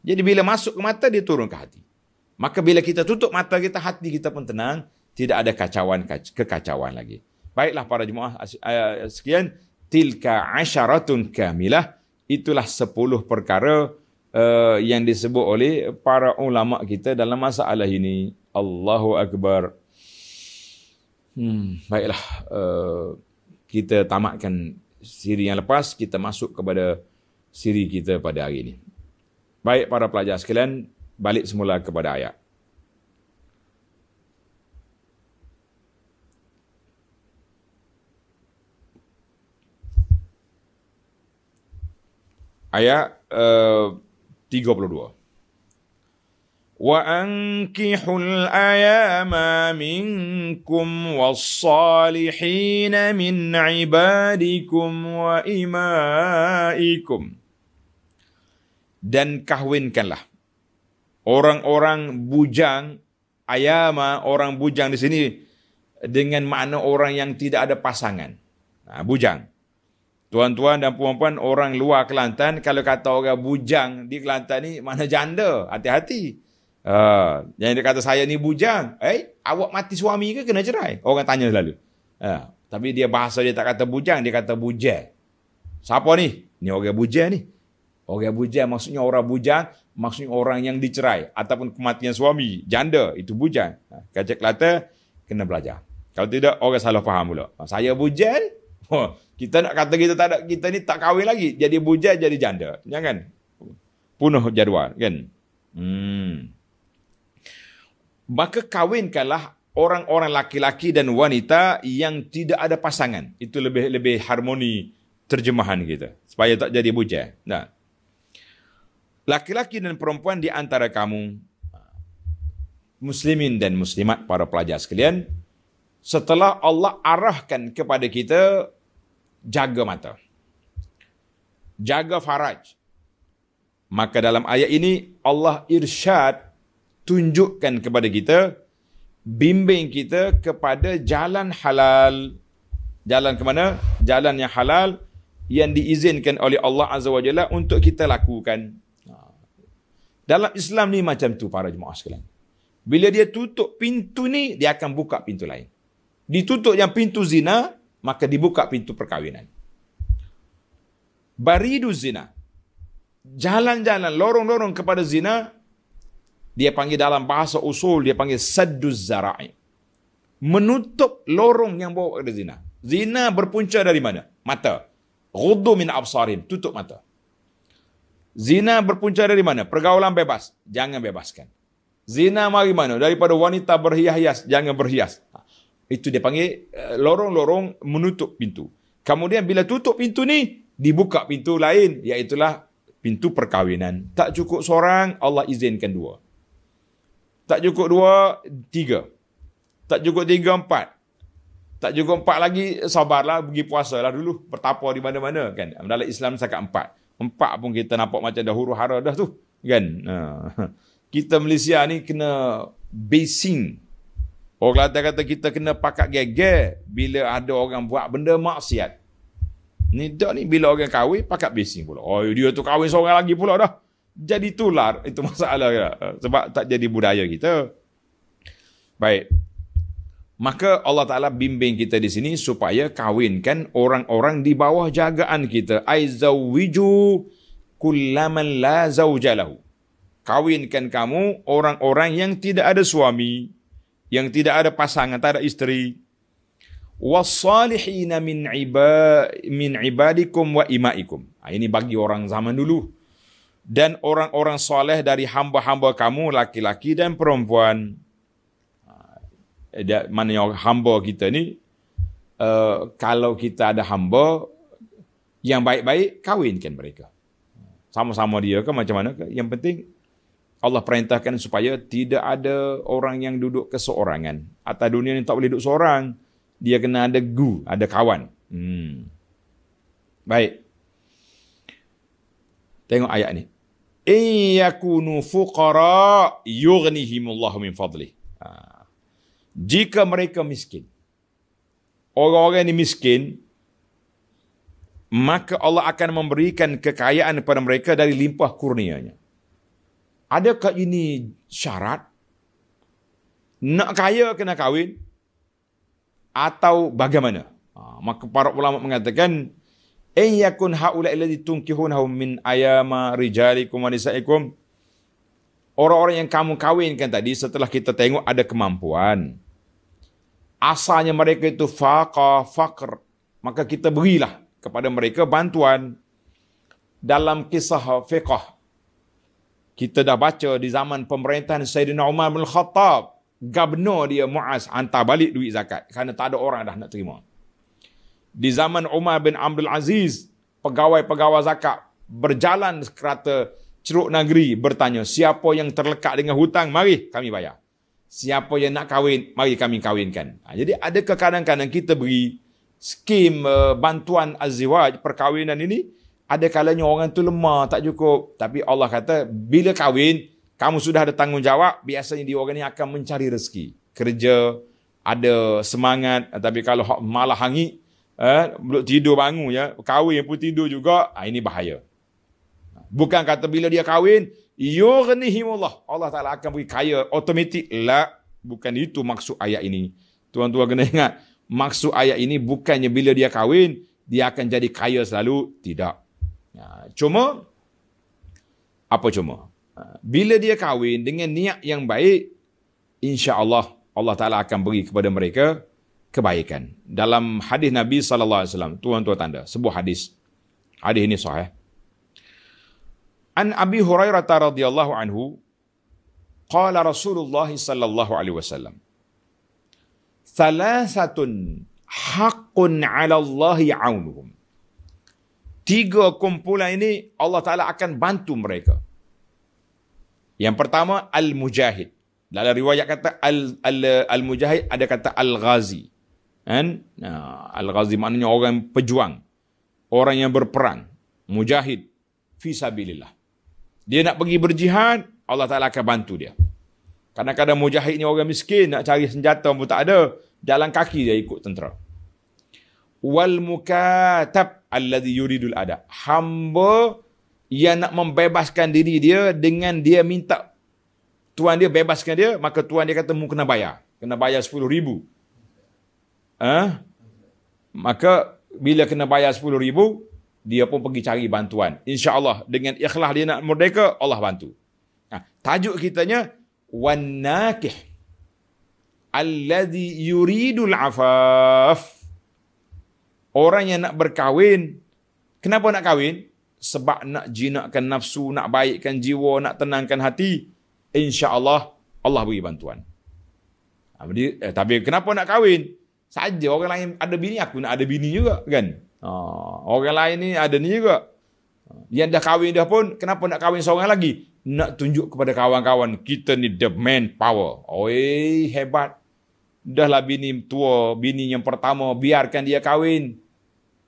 Jadi bila masuk ke mata, dia turun ke hati. Maka bila kita tutup mata kita, hati kita pun tenang. Tidak ada kacauan, kekacauan lagi. Baiklah para jemaah, eh, sekian. Tilka asyaratun kamilah. Itulah sepuluh perkara uh, yang disebut oleh para ulama kita dalam masalah ini. Allahu Akbar. Hmm, baiklah. Uh, kita tamatkan siri yang lepas, kita masuk kepada siri kita pada hari ini. Baik para pelajar sekalian, balik semula kepada ayat. Ayat eh, uh, 32. وأنكحوا الأيام منكم والصالحين من عبادكم وإمائكم dan kahwinkanlah orang-orang bujang ayama orang bujang di sini dengan makna orang yang tidak ada pasangan nah, ha, bujang Tuan-tuan dan puan-puan orang luar Kelantan kalau kata orang bujang di Kelantan ni mana janda hati-hati Uh, yang dia kata saya ni bujang. Eh, awak mati suami ke kena cerai? Orang tanya selalu. Uh, tapi dia bahasa dia tak kata bujang, dia kata bujang. Siapa ni? Ni orang bujang ni. Orang bujang maksudnya orang bujang, maksudnya orang yang dicerai ataupun kematian suami, janda itu bujang. Ha, Kacak Kelantan kena belajar. Kalau tidak orang salah faham pula. Saya bujang, oh, kita nak kata kita tak ada kita ni tak kahwin lagi, jadi bujang jadi janda. Jangan. Punuh jadual, kan? Hmm maka kawinkanlah orang-orang laki-laki dan wanita yang tidak ada pasangan. Itu lebih lebih harmoni terjemahan kita supaya tak jadi bujang. Nah. Laki-laki dan perempuan di antara kamu muslimin dan muslimat para pelajar sekalian, setelah Allah arahkan kepada kita jaga mata. Jaga faraj. Maka dalam ayat ini Allah irsyad tunjukkan kepada kita bimbing kita kepada jalan halal jalan ke mana jalan yang halal yang diizinkan oleh Allah Azza wa Jalla untuk kita lakukan ha. dalam Islam ni macam tu para jemaah sekalian bila dia tutup pintu ni dia akan buka pintu lain ditutup yang pintu zina maka dibuka pintu perkahwinan baridu zina jalan-jalan lorong-lorong kepada zina dia panggil dalam bahasa usul dia panggil sadduz zara'i menutup lorong yang bawa kepada zina zina berpunca dari mana mata ghuddu min absarim tutup mata zina berpunca dari mana pergaulan bebas jangan bebaskan zina mari mana daripada wanita berhias-hias jangan berhias ha. itu dia panggil eh, lorong-lorong menutup pintu kemudian bila tutup pintu ni dibuka pintu lain iaitu pintu perkahwinan tak cukup seorang Allah izinkan dua tak cukup dua, tiga. Tak cukup tiga, empat. Tak cukup empat lagi, sabarlah, pergi puasa lah dulu. Bertapa di mana-mana kan. Dalam Islam cakap empat. Empat pun kita nampak macam dah huru hara dah tu. Kan. Ha. Kita Malaysia ni kena basing. Orang Kelantan kata kita kena pakat geger bila ada orang buat benda maksiat. Ni tak ni bila orang kahwin pakat basing pula. Oh dia tu kahwin seorang lagi pula dah jadi tular itu masalah kita. sebab tak jadi budaya kita baik maka Allah Taala bimbing kita di sini supaya kahwinkan orang-orang di bawah jagaan kita aizawiju kullaman la zaujalahu kahwinkan kamu orang-orang yang tidak ada suami yang tidak ada pasangan tak ada isteri wasalihina min iba min ibadikum wa imaikum ha, ini bagi orang zaman dulu dan orang-orang soleh dari hamba-hamba kamu laki-laki dan perempuan. mana ha, eh, maknanya hamba kita ni uh, kalau kita ada hamba yang baik-baik kahwinkan mereka. Sama-sama dia ke macam mana ke? Yang penting Allah perintahkan supaya tidak ada orang yang duduk keseorangan. Atas dunia ni tak boleh duduk seorang. Dia kena ada gu, ada kawan. Hmm. Baik. Tengok ayat ni in yakunu fuqara yughnihimullahu min fadlih. Ha. Jika mereka miskin. Orang-orang ini miskin maka Allah akan memberikan kekayaan kepada mereka dari limpah kurnianya. Adakah ini syarat? Nak kaya kena kahwin? Atau bagaimana? Ha, maka para ulama mengatakan in yakun haula allazi tunkihunahum min ayama rijalikum wa nisaikum orang-orang yang kamu kawinkan tadi setelah kita tengok ada kemampuan asalnya mereka itu faqa faqr maka kita berilah kepada mereka bantuan dalam kisah fiqah kita dah baca di zaman pemerintahan Sayyidina Umar bin Khattab gabno dia Muaz hantar balik duit zakat kerana tak ada orang dah nak terima di zaman Umar bin Abdul Aziz, pegawai-pegawai zakat berjalan kerata ceruk negeri bertanya, siapa yang terlekat dengan hutang, mari kami bayar. Siapa yang nak kahwin, mari kami kahwinkan. Ha, jadi ada kadang kadang kita beri skim uh, bantuan azwaj perkahwinan ini, ada kalanya orang itu lemah, tak cukup. Tapi Allah kata, bila kahwin, kamu sudah ada tanggungjawab, biasanya dia orang ini akan mencari rezeki. Kerja, ada semangat, eh, tapi kalau malah hangi eh, duduk tidur bangun ya, kawin pun tidur juga, ha, ini bahaya. Bukan kata bila dia kahwin, yurnihimullah. Allah Ta'ala akan beri kaya otomatik. La, bukan itu maksud ayat ini. Tuan-tuan kena ingat, maksud ayat ini bukannya bila dia kahwin, dia akan jadi kaya selalu. Tidak. Ha, cuma, apa cuma? Ha, bila dia kahwin dengan niat yang baik, insya Allah Allah Ta'ala akan beri kepada mereka kebaikan. Dalam hadis Nabi sallallahu alaihi wasallam, tuan-tuan tanda, sebuah hadis. Hadis ini sahih. An Abi Hurairah radhiyallahu anhu qala Rasulullah sallallahu alaihi wasallam. Thalathatun haqqun 'ala Allah ya'unuhum. Tiga kumpulan ini Allah Ta'ala akan bantu mereka. Yang pertama, Al-Mujahid. Dalam riwayat kata Al-Mujahid, ada kata Al-Ghazi. And uh, Al-Ghazi maknanya orang yang pejuang. Orang yang berperang. Mujahid. Fisabilillah. Dia nak pergi berjihad, Allah Ta'ala akan bantu dia. Kadang-kadang mujahid ni orang miskin, nak cari senjata pun tak ada. Jalan kaki dia ikut tentera. Wal mukatab alladhi yuridul ada. Hamba yang nak membebaskan diri dia dengan dia minta tuan dia bebaskan dia, maka tuan dia kata, mu kena bayar. Kena bayar 10 ribu. Eh? Maka bila kena bayar sepuluh ribu, dia pun pergi cari bantuan. Insya Allah dengan ikhlas dia nak merdeka, Allah bantu. Nah, ha, tajuk kitanya, Wannakih. Alladhi yuridul afaf. Orang yang nak berkahwin, kenapa nak kahwin? Sebab nak jinakkan nafsu, nak baikkan jiwa, nak tenangkan hati. Insya Allah, Allah beri bantuan. Ha, eh, tapi kenapa nak kahwin? saja orang lain ada bini aku nak ada bini juga kan oh. orang lain ni ada ni juga yang dah kahwin dah pun kenapa nak kahwin seorang lagi nak tunjuk kepada kawan-kawan kita ni the man power oi hebat dahlah bini tua bini yang pertama biarkan dia kahwin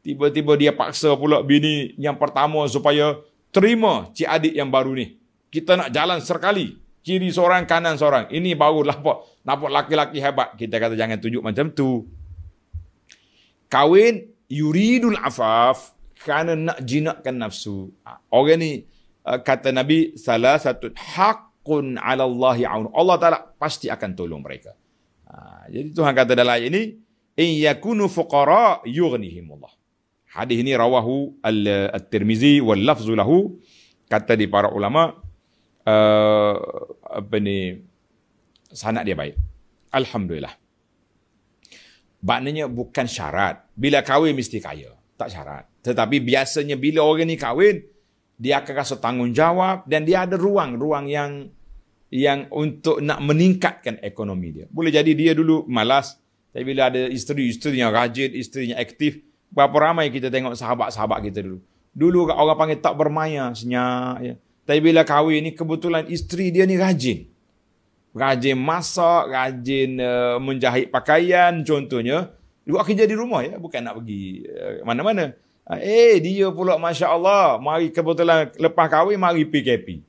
tiba-tiba dia paksa pula bini yang pertama supaya terima cik adik yang baru ni kita nak jalan sekali Kiri seorang, kanan seorang. Ini baru nampak, nampak laki-laki hebat. Kita kata jangan tunjuk macam tu. Kawin, yuridul afaf. Kerana nak jinakkan nafsu. Ah, orang ni ah, kata Nabi, salah satu hakun ala Allah. aun. Allah Ta'ala pasti akan tolong mereka. Ah, jadi Tuhan kata dalam ayat ini, In yakunu fuqara yughnihimullah. Hadis ini rawahu al-Tirmizi wal lafzu lahu kata di para ulama uh, apa ni sanak dia baik. Alhamdulillah. Maknanya bukan syarat. Bila kahwin mesti kaya. Tak syarat. Tetapi biasanya bila orang ni kahwin, dia akan rasa tanggungjawab dan dia ada ruang. Ruang yang yang untuk nak meningkatkan ekonomi dia. Boleh jadi dia dulu malas. Tapi bila ada isteri-isteri yang rajin, isteri yang aktif, berapa ramai kita tengok sahabat-sahabat kita dulu. Dulu orang panggil tak bermaya, senyap. Ya. Tapi bila kahwin ni kebetulan isteri dia ni rajin. Rajin masak, rajin uh, menjahit pakaian contohnya. Dia buat kerja di rumah ya, bukan nak pergi eh, mana-mana. Uh, eh dia pula Masya Allah, mari kebetulan lepas kahwin mari PKP.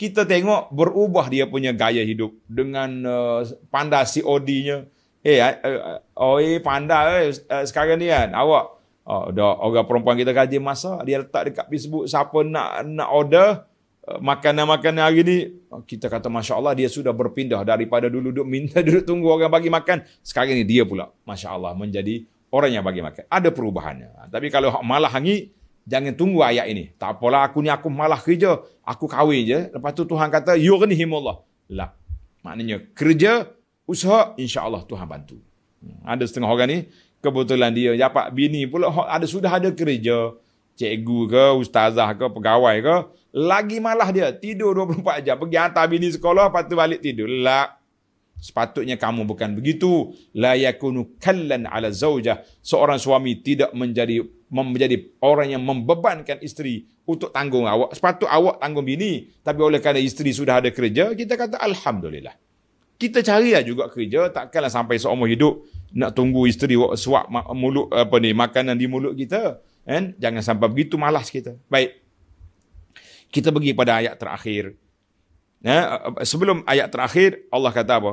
Kita tengok berubah dia punya gaya hidup dengan uh, pandai COD-nya. Eh, uh, uh, oh, eh pandai eh, uh, sekarang ni kan, awak. Oh, dah, orang perempuan kita rajin masak, dia letak dekat Facebook siapa nak nak order makanan-makanan hari ni kita kata Masya Allah dia sudah berpindah daripada dulu duduk minta duduk tunggu orang bagi makan sekarang ni dia pula Masya Allah menjadi orang yang bagi makan ada perubahannya ha, tapi kalau malah hangi jangan tunggu ayat ini tak apalah aku ni aku malah kerja aku kahwin je lepas tu Tuhan kata yurnihimullah la maknanya kerja usaha insyaallah Tuhan bantu hmm, ada setengah orang ni kebetulan dia dapat bini pula ada sudah ada kerja cikgu ke ustazah ke pegawai ke lagi malah dia tidur 24 jam. Pergi hantar bini sekolah, lepas tu balik tidur. Lah. Sepatutnya kamu bukan begitu. La yakunu kallan ala zaujah. Seorang suami tidak menjadi menjadi orang yang membebankan isteri untuk tanggung awak. Sepatut awak tanggung bini. Tapi oleh kerana isteri sudah ada kerja, kita kata Alhamdulillah. Kita cari lah juga kerja. Takkanlah sampai seumur hidup nak tunggu isteri suap mulut, apa ni, makanan di mulut kita. And, jangan sampai begitu malas kita. Baik. Kita pergi pada ayat terakhir. Ya, eh, sebelum ayat terakhir Allah kata apa?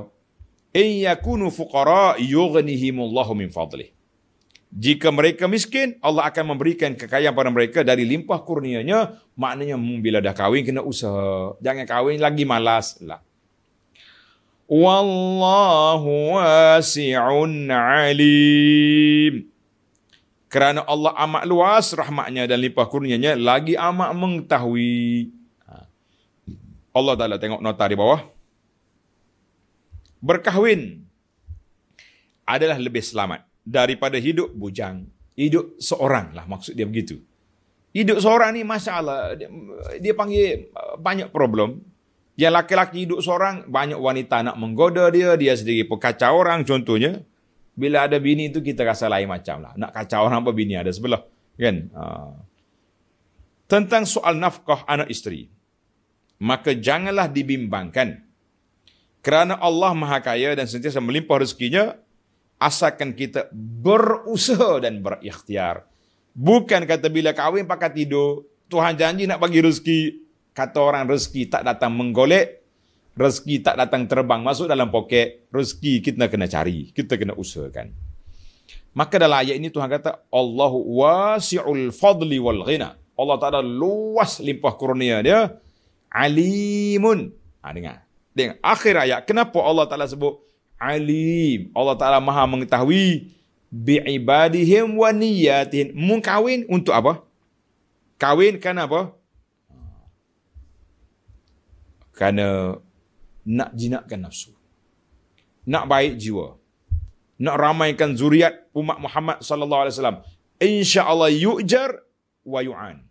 In yakunu fuqara yughnihimullahu min fadlih. Jika mereka miskin, Allah akan memberikan kekayaan pada mereka dari limpah kurnianya. Maknanya bila dah kahwin, kena usaha. Jangan kahwin lagi malas lah. Wallahu wasi'un alim kerana Allah amat luas rahmatnya dan limpah kurnianya lagi amat mengetahui ha. Allah Ta'ala tengok nota di bawah berkahwin adalah lebih selamat daripada hidup bujang hidup seorang lah maksud dia begitu hidup seorang ni masalah dia, dia panggil eh, banyak problem yang laki-laki hidup seorang banyak wanita nak menggoda dia dia sendiri pekacau orang contohnya bila ada bini tu kita rasa lain macam lah. Nak kacau orang apa bini ada sebelah. Kan? Ha. Tentang soal nafkah anak isteri. Maka janganlah dibimbangkan. Kerana Allah Maha Kaya dan sentiasa melimpah rezekinya, asalkan kita berusaha dan berikhtiar. Bukan kata bila kahwin pakai tidur, Tuhan janji nak bagi rezeki. Kata orang rezeki tak datang menggolek, rezeki tak datang terbang masuk dalam poket, rezeki kita kena cari, kita kena usahakan. Maka dalam ayat ini Tuhan kata Allahu wasi'ul fadli wal ghina. Allah Taala luas limpah kurnia dia. Alimun. Ha, dengar. Dengar. Akhir ayat kenapa Allah Taala sebut Alim. Allah Taala Maha mengetahui bi'ibadihim wa niyyatihim. Mun untuk apa? Kawin kerana apa? Kerana nak jinakkan nafsu. Nak baik jiwa. Nak ramaikan zuriat umat Muhammad sallallahu alaihi wasallam. Insya-Allah yujar wa yu'an.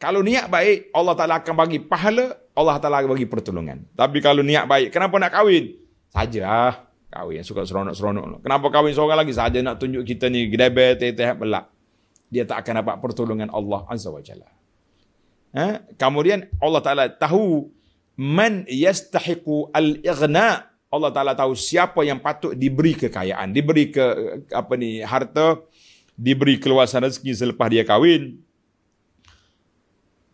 Kalau niat baik, Allah Taala akan bagi pahala, Allah Taala akan bagi pertolongan. Tapi kalau niat baik, kenapa nak kahwin? Saja ah, kahwin yang suka seronok-seronok. Kenapa kahwin seorang lagi saja nak tunjuk kita ni gedebe teteh belak. Dia tak akan dapat pertolongan Allah Azza wa Jalla. Ha? Kemudian Allah Taala tahu man yastahiqu al-ighna Allah Taala tahu siapa yang patut diberi kekayaan diberi ke apa ni harta diberi keluasan rezeki selepas dia kahwin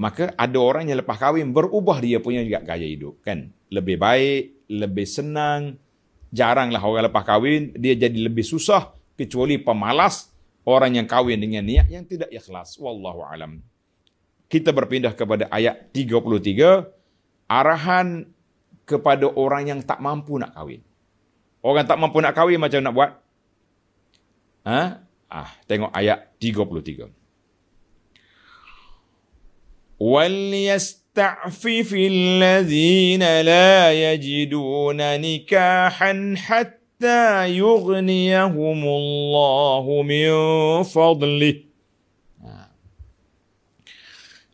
maka ada orang yang lepas kahwin berubah dia punya juga gaya hidup kan lebih baik lebih senang jaranglah orang lepas kahwin dia jadi lebih susah kecuali pemalas orang yang kahwin dengan niat yang tidak ikhlas wallahu alam kita berpindah kepada ayat 33 arahan kepada orang yang tak mampu nak kahwin. Orang tak mampu nak kahwin macam nak buat? Ha? Ah, tengok ayat 33. Wal yasta'fif allazina la yajiduna nikahan hatta yughniyahumullahu min fadli ha.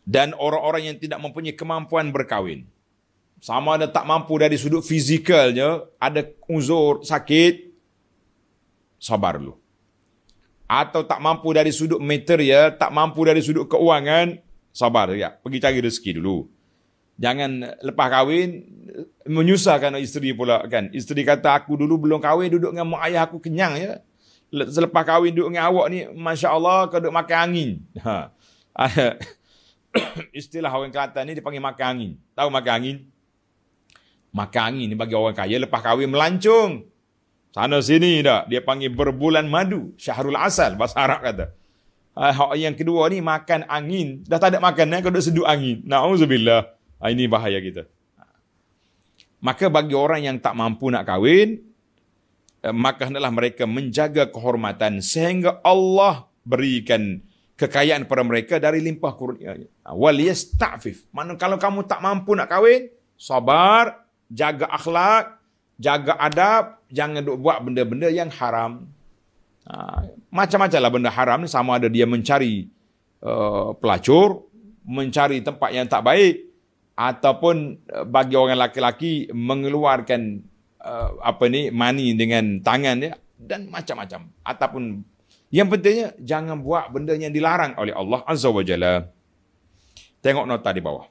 Dan orang-orang yang tidak mempunyai kemampuan berkahwin sama ada tak mampu dari sudut fizikalnya, ada uzur sakit, sabar dulu. Atau tak mampu dari sudut material, tak mampu dari sudut keuangan, sabar ya. Pergi cari rezeki dulu. Jangan lepas kahwin, menyusahkan isteri pula kan. Isteri kata, aku dulu belum kahwin, duduk dengan mak ayah aku kenyang ya. Selepas kahwin duduk dengan awak ni, Masya Allah, kau duduk makan angin. Ha. Istilah orang Kelantan ni dipanggil makan angin. Tahu makan angin? Maka angin ini bagi orang kaya lepas kahwin melancung. Sana sini dah. Dia panggil berbulan madu. Syahrul Asal. Bahasa Arab kata. Ah, hak yang kedua ni makan angin. Dah tak ada makan ni. Kau duduk seduk angin. Na'udzubillah. Ah, ini bahaya kita. Maka bagi orang yang tak mampu nak kahwin. Eh, maka hendaklah mereka menjaga kehormatan. Sehingga Allah berikan kekayaan kepada mereka dari limpah kurnia. Ah, Wal yastafif. kalau kamu tak mampu nak kahwin, sabar, jaga akhlak, jaga adab, jangan duk buat benda-benda yang haram. Ha, macam-macam lah benda haram ni sama ada dia mencari uh, pelacur, mencari tempat yang tak baik ataupun uh, bagi orang lelaki-lelaki mengeluarkan uh, apa ni mani dengan tangan dia dan macam-macam ataupun yang pentingnya jangan buat benda yang dilarang oleh Allah Azza wa Jalla. Tengok nota di bawah.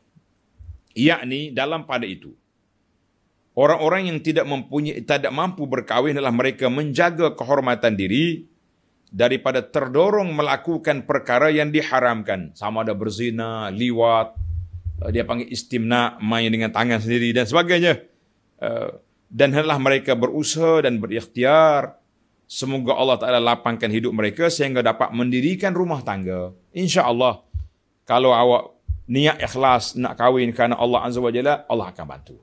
Ia ni dalam pada itu Orang-orang yang tidak mempunyai tidak mampu berkahwin adalah mereka menjaga kehormatan diri daripada terdorong melakukan perkara yang diharamkan sama ada berzina, liwat, eh, dia panggil istimna, main dengan tangan sendiri dan sebagainya. Eh, dan hendaklah mereka berusaha dan berikhtiar semoga Allah Taala lapangkan hidup mereka sehingga dapat mendirikan rumah tangga. Insya-Allah kalau awak niat ikhlas nak kahwin kerana Allah Azza wa Jalla, Allah akan bantu.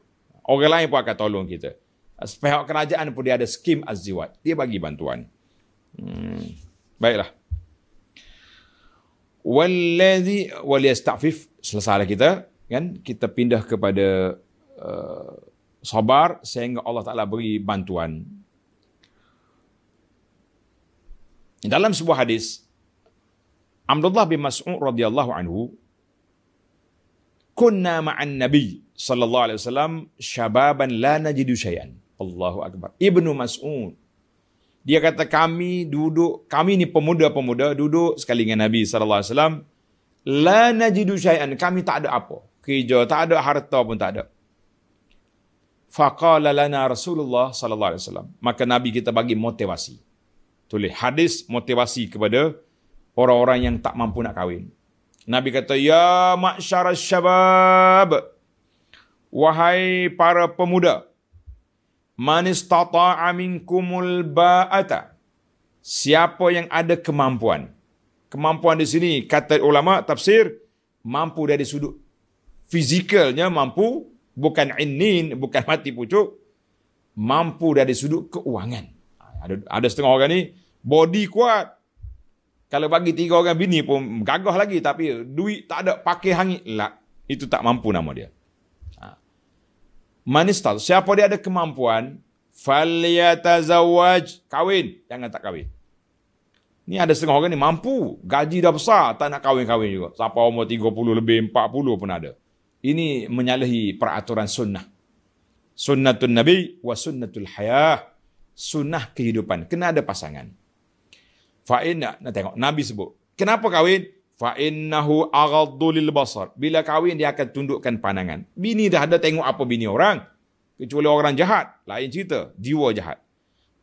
Orang lain pun akan tolong kita. Pihak kerajaan pun dia ada skim azziwat. Dia bagi bantuan. Hmm. Baiklah. Wallazi waliyastafif. Selesai kita. Kan? Kita pindah kepada uh, sabar sehingga Allah Ta'ala beri bantuan. Dalam sebuah hadis, Abdullah bin Mas'ud radhiyallahu anhu kunna ma'an nabi sallallahu alaihi wasallam syababan la najidu syai'an. Allahu akbar. Ibnu Mas'ud. Dia kata kami duduk, kami ni pemuda-pemuda duduk sekali dengan Nabi sallallahu alaihi wasallam la najidu syai'an. Kami tak ada apa. Kerja tak ada, harta pun tak ada. Faqala lana Rasulullah sallallahu alaihi wasallam. Maka Nabi kita bagi motivasi. Tulis hadis motivasi kepada orang-orang yang tak mampu nak kahwin. Nabi kata, Ya maksyarah syabab, wahai para pemuda, man istata'a minkumul ba'ata, siapa yang ada kemampuan. Kemampuan di sini, kata ulama tafsir, mampu dari sudut fizikalnya mampu, bukan innin, bukan mati pucuk, mampu dari sudut keuangan. Ada, ada setengah orang ni, body kuat, kalau bagi tiga orang bini pun gagah lagi tapi duit tak ada pakai hangit lah. Itu tak mampu nama dia. Ha. Manistal, siapa dia ada kemampuan, faliyatazawaj, kawin jangan tak kawin. Ni ada setengah orang ni mampu, gaji dah besar, tak nak kawin kahwin juga. Siapa umur 30 lebih, 40 pun ada. Ini menyalahi peraturan sunnah. Sunnatul Nabi wa sunnatul hayah. Sunnah kehidupan. Kena ada pasangan. Fa inna nak tengok Nabi sebut. Kenapa kahwin? Fa innahu aghaddu lil basar. Bila kahwin dia akan tundukkan pandangan. Bini dah ada tengok apa bini orang. Kecuali orang jahat, lain cerita, jiwa jahat.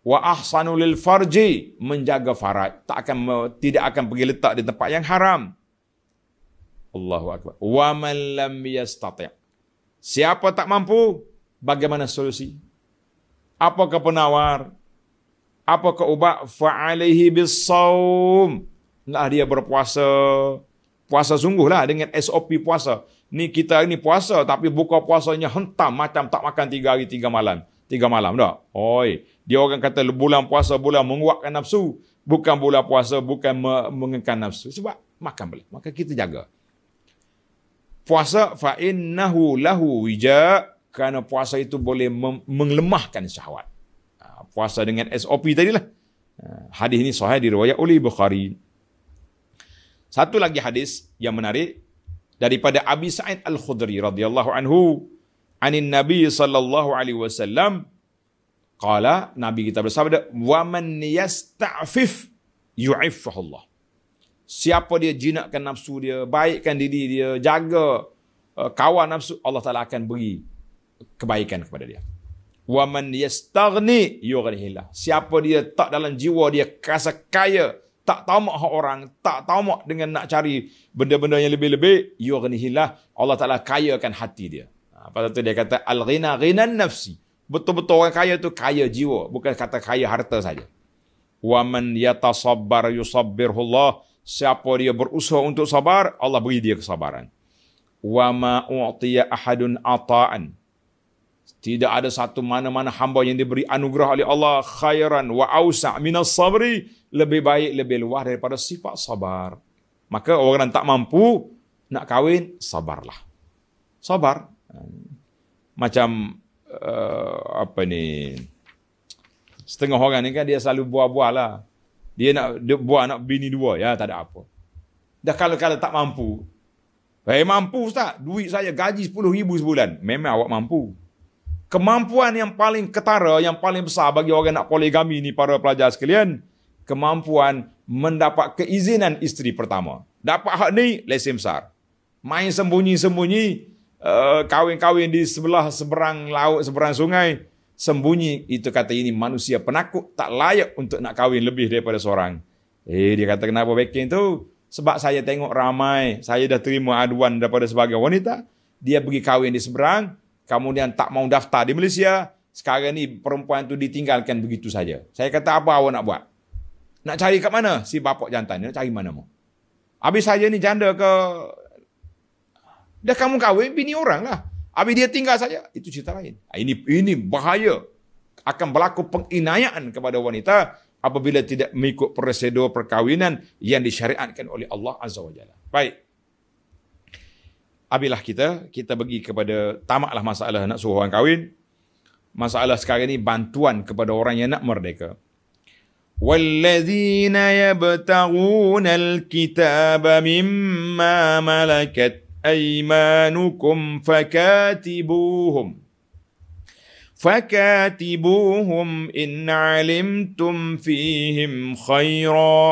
Wa ahsanu lil farji menjaga farat tak akan tidak akan pergi letak di tempat yang haram. Allahu akbar. Wa man lam yastati'. Siapa tak mampu, bagaimana solusi? Apakah penawar? apa ke ubat fa'alihi bisawm nak dia berpuasa puasa sungguh lah dengan SOP puasa ni kita ni puasa tapi buka puasanya hentam macam tak makan tiga hari tiga malam tiga malam dah oi dia orang kata bulan puasa bulan menguatkan nafsu bukan bulan puasa bukan me- nafsu sebab makan boleh maka kita jaga puasa fa lahu wija kerana puasa itu boleh menglemahkan syahwat puasa dengan SOP tadi lah. Ya. Hadis ini sahih diriwayat oleh Bukhari. Satu lagi hadis yang menarik daripada Abi Sa'id Al-Khudri radhiyallahu anhu anin Nabi sallallahu alaihi wasallam qala Nabi kita bersabda wa man yasta'fif yu'iffahu Allah. Siapa dia jinakkan nafsu dia, baikkan diri dia, jaga eh, kawan nafsu Allah Taala akan beri kebaikan kepada dia wa man yastaghni yughnihillah siapa dia tak dalam jiwa dia rasa kaya tak tamak hak orang tak tamak dengan nak cari benda-benda yang lebih-lebih yughnihillah Allah Taala kayakan hati dia apa ha, tu dia kata al ghina ghinan nafsi betul-betul orang kaya tu kaya jiwa bukan kata kaya harta saja wa man yatasabbar yusabbirhu Allah siapa dia berusaha untuk sabar Allah beri dia kesabaran wa ma u'tiya ahadun ata'an tidak ada satu mana-mana hamba yang diberi anugerah oleh Allah khairan wa ausa minas sabri lebih baik lebih luas daripada sifat sabar. Maka orang yang tak mampu nak kahwin sabarlah. Sabar. Macam uh, apa ni? Setengah orang ni kan dia selalu buah-buah lah. Dia nak dia buah anak bini dua ya tak ada apa. Dah kalau-kalau tak mampu. Eh mampu ustaz, duit saya gaji ribu sebulan. Memang awak mampu kemampuan yang paling ketara, yang paling besar bagi orang nak poligami ni para pelajar sekalian, kemampuan mendapat keizinan isteri pertama. Dapat hak ni, lesen besar. Main sembunyi-sembunyi, eh, kawin-kawin di sebelah seberang laut, seberang sungai, sembunyi itu kata ini manusia penakut tak layak untuk nak kawin lebih daripada seorang. Eh dia kata kenapa backing tu? Sebab saya tengok ramai, saya dah terima aduan daripada sebagai wanita, dia pergi kahwin di seberang, kemudian tak mau daftar di Malaysia, sekarang ni perempuan tu ditinggalkan begitu saja. Saya kata apa awak nak buat? Nak cari kat mana si bapak jantan ni? Nak cari mana mu? Habis saja ni janda ke? Dah kamu kahwin, bini orang lah. Habis dia tinggal saja. Itu cerita lain. Ah, ini ini bahaya. Akan berlaku penginayaan kepada wanita apabila tidak mengikut prosedur perkahwinan yang disyariatkan oleh Allah Azza wa Jalla. Baik habislah kita, kita pergi kepada tamaklah masalah nak suruh orang kahwin. Masalah sekarang ni bantuan kepada orang yang nak merdeka. والذين يبتغون الكتاب مما ملكت أيمانكم فكاتبوهم فكاتبوهم إن علمتم فيهم خيرا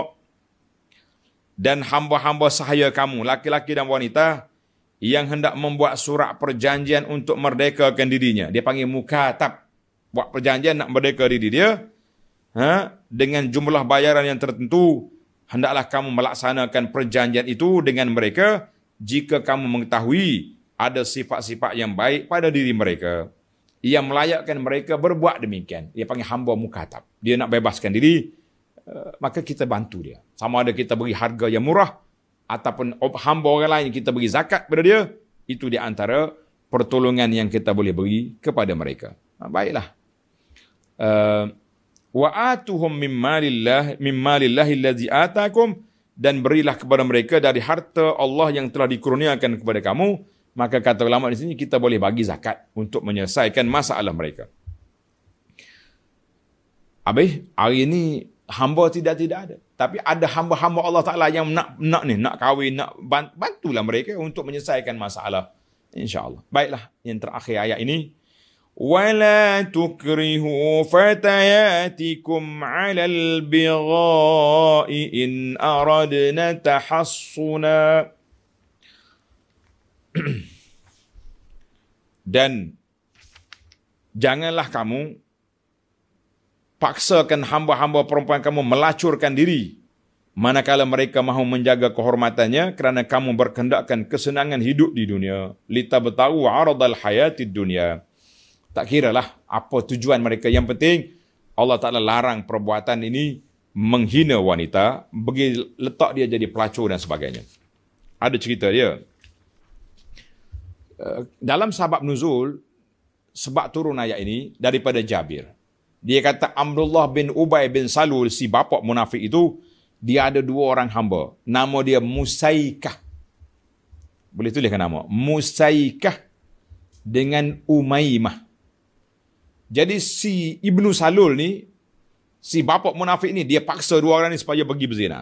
dan hamba-hamba sahaya kamu laki-laki dan wanita yang hendak membuat surat perjanjian untuk merdekakan dirinya. Dia panggil mukatab. Buat perjanjian nak merdeka diri dia. Ha? Dengan jumlah bayaran yang tertentu, hendaklah kamu melaksanakan perjanjian itu dengan mereka jika kamu mengetahui ada sifat-sifat yang baik pada diri mereka. Ia melayakkan mereka berbuat demikian. Dia panggil hamba mukatab. Dia nak bebaskan diri, eh, maka kita bantu dia. Sama ada kita beri harga yang murah, ataupun hamba orang lain kita beri zakat kepada dia itu di antara pertolongan yang kita boleh beri kepada mereka ha, baiklah uh, wa atuhum min malillah min malillahi allazi atakum dan berilah kepada mereka dari harta Allah yang telah dikurniakan kepada kamu maka kata ulama di sini kita boleh bagi zakat untuk menyelesaikan masalah mereka Abih, hari ini hamba tidak tidak ada. Tapi ada hamba-hamba Allah Taala yang nak nak ni nak kahwin nak bantulah mereka untuk menyelesaikan masalah. Insya-Allah. Baiklah, yang terakhir ayat ini wala tukrihu fatayatikum 'alal bigha'i in aradna tahassuna dan janganlah kamu paksakan hamba-hamba perempuan kamu melacurkan diri manakala mereka mahu menjaga kehormatannya kerana kamu berkendakkan kesenangan hidup di dunia lita betahu aradal hayatid dunia tak kira lah apa tujuan mereka yang penting Allah Taala larang perbuatan ini menghina wanita bagi letak dia jadi pelacur dan sebagainya ada cerita dia eh, dalam sebab nuzul sebab turun ayat ini daripada Jabir dia kata Abdullah bin Ubay bin Salul si bapak munafik itu dia ada dua orang hamba. Nama dia Musaikah. Boleh tuliskan nama. Musaikah dengan Umaymah. Jadi si Ibnu Salul ni si bapak munafik ni dia paksa dua orang ni supaya pergi berzina.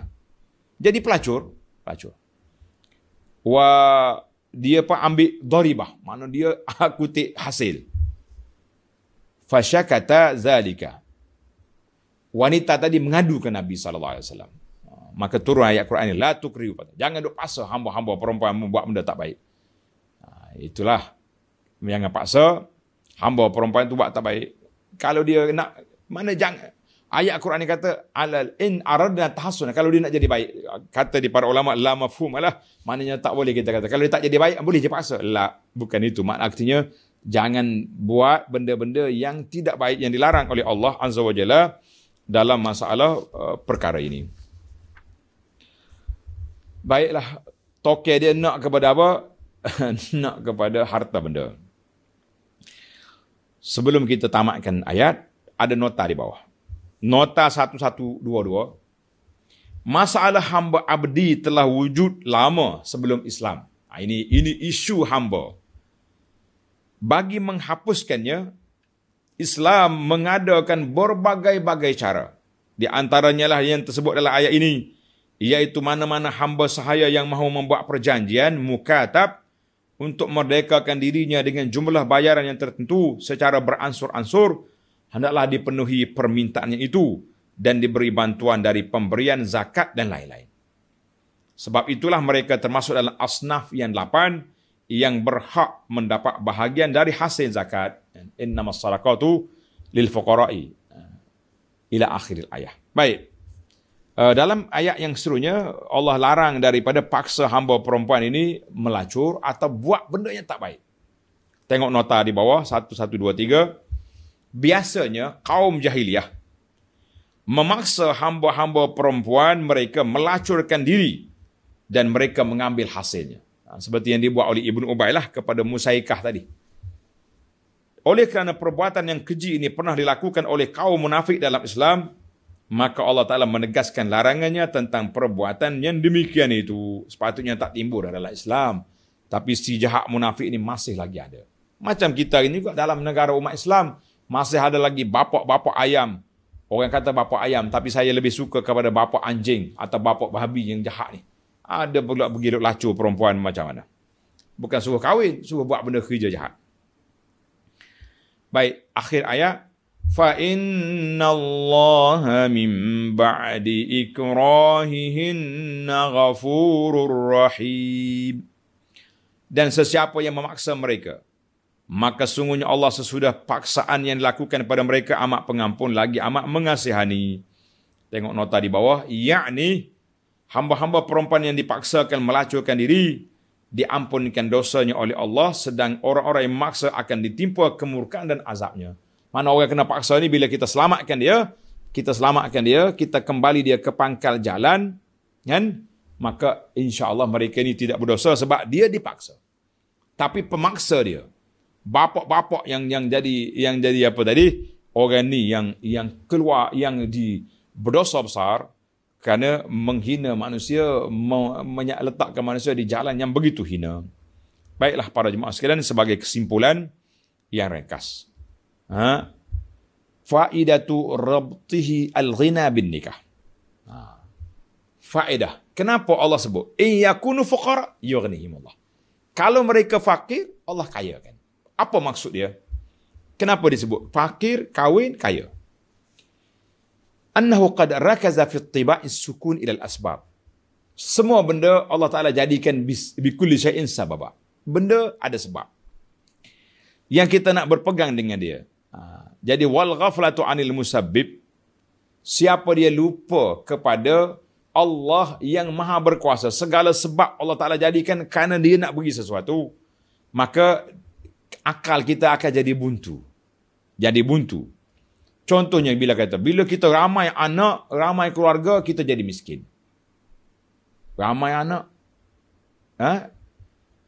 Jadi pelacur, pelacur. Wa dia pun ambil daribah. Mana dia kutip hasil kata zalika. Wanita tadi mengadu ke Nabi sallallahu alaihi wasallam. Ah, maka turun ayat Quran ini la tukriu Jangan duk paksa hamba-hamba perempuan membuat benda tak baik. Ah, itulah jangan paksa hamba perempuan itu buat tak baik. Kalau dia nak mana jangan Ayat Quran ini kata alal in aradna tahassun kalau dia nak jadi baik kata di para ulama la mafhumalah maknanya tak boleh kita kata kalau dia tak jadi baik boleh dia paksa la bukan itu maknanya jangan buat benda-benda yang tidak baik yang dilarang oleh Allah Azza wa Jalla dalam masalah uh, perkara ini. Baiklah, tokek dia nak kepada apa? nak kepada harta benda. Sebelum kita tamatkan ayat, ada nota di bawah. Nota 1122. Masalah hamba abdi telah wujud lama sebelum Islam. Ha, ini ini isu hamba bagi menghapuskannya, Islam mengadakan berbagai-bagai cara. Di antaranya lah yang tersebut dalam ayat ini, iaitu mana-mana hamba sahaya yang mahu membuat perjanjian, mukatab, untuk merdekakan dirinya dengan jumlah bayaran yang tertentu secara beransur-ansur, hendaklah dipenuhi permintaannya itu dan diberi bantuan dari pemberian zakat dan lain-lain. Sebab itulah mereka termasuk dalam asnaf yang lapan, yang berhak mendapat bahagian dari hasil zakat Innama sadaqatu lil fuqara'i ila akhiril ayah. Baik. Eh, dalam ayat yang serunya Allah larang daripada paksa hamba perempuan ini melacur atau buat benda yang tak baik. Tengok nota di bawah 1123. Biasanya kaum jahiliah memaksa hamba-hamba perempuan mereka melacurkan diri dan mereka mengambil hasilnya. Ha, seperti yang dibuat oleh Ibn Ubay lah kepada Musaikah tadi. Oleh kerana perbuatan yang keji ini pernah dilakukan oleh kaum munafik dalam Islam, maka Allah Ta'ala menegaskan larangannya tentang perbuatan yang demikian itu. Sepatutnya tak timbul adalah Islam. Tapi si jahat munafik ini masih lagi ada. Macam kita ini juga dalam negara umat Islam, masih ada lagi bapak-bapak ayam. Orang kata bapak ayam, tapi saya lebih suka kepada bapak anjing atau bapak babi yang jahat ni ada pula pergi duk lacu perempuan macam mana. Bukan suruh kahwin, suruh buat benda kerja jahat. Baik, akhir ayat. Fa inna Allah min ba'di ikrahihinna ghafurur rahim. Dan sesiapa yang memaksa mereka, maka sungguhnya Allah sesudah paksaan yang dilakukan kepada mereka amat pengampun lagi amat mengasihani. Tengok nota di bawah, yakni hamba-hamba perempuan yang dipaksakan melacurkan diri diampunkan dosanya oleh Allah sedang orang-orang yang maksa akan ditimpa kemurkaan dan azabnya. Mana orang kena paksa ni bila kita selamatkan dia, kita selamatkan dia, kita kembali dia ke pangkal jalan, kan? Maka insya-Allah mereka ini tidak berdosa sebab dia dipaksa. Tapi pemaksa dia, bapak-bapak yang yang jadi yang jadi apa tadi? Orang ni yang yang keluar yang di berdosa besar, kerana menghina manusia menyeletakkan manusia di jalan yang begitu hina baiklah para jemaah sekalian sebagai kesimpulan yang ringkas ha faidatu rabtihi al-ghina bin nikah ha faedah kenapa Allah sebut in yakunu fuqara yughnihim Allah kalau mereka fakir Allah kayakan apa maksud dia kenapa disebut fakir kawin kaya annahu qad rakaza fi tiba'i sukun ila al-asbab. Semua benda Allah Taala jadikan bi kulli syai'in sababa. Benda ada sebab. Yang kita nak berpegang dengan dia. Jadi wal ghaflatu anil musabbib siapa dia lupa kepada Allah yang maha berkuasa. Segala sebab Allah Ta'ala jadikan kerana dia nak bagi sesuatu. Maka akal kita akan jadi buntu. Jadi buntu. Contohnya bila kata, bila kita ramai anak, ramai keluarga, kita jadi miskin. Ramai anak. Ha?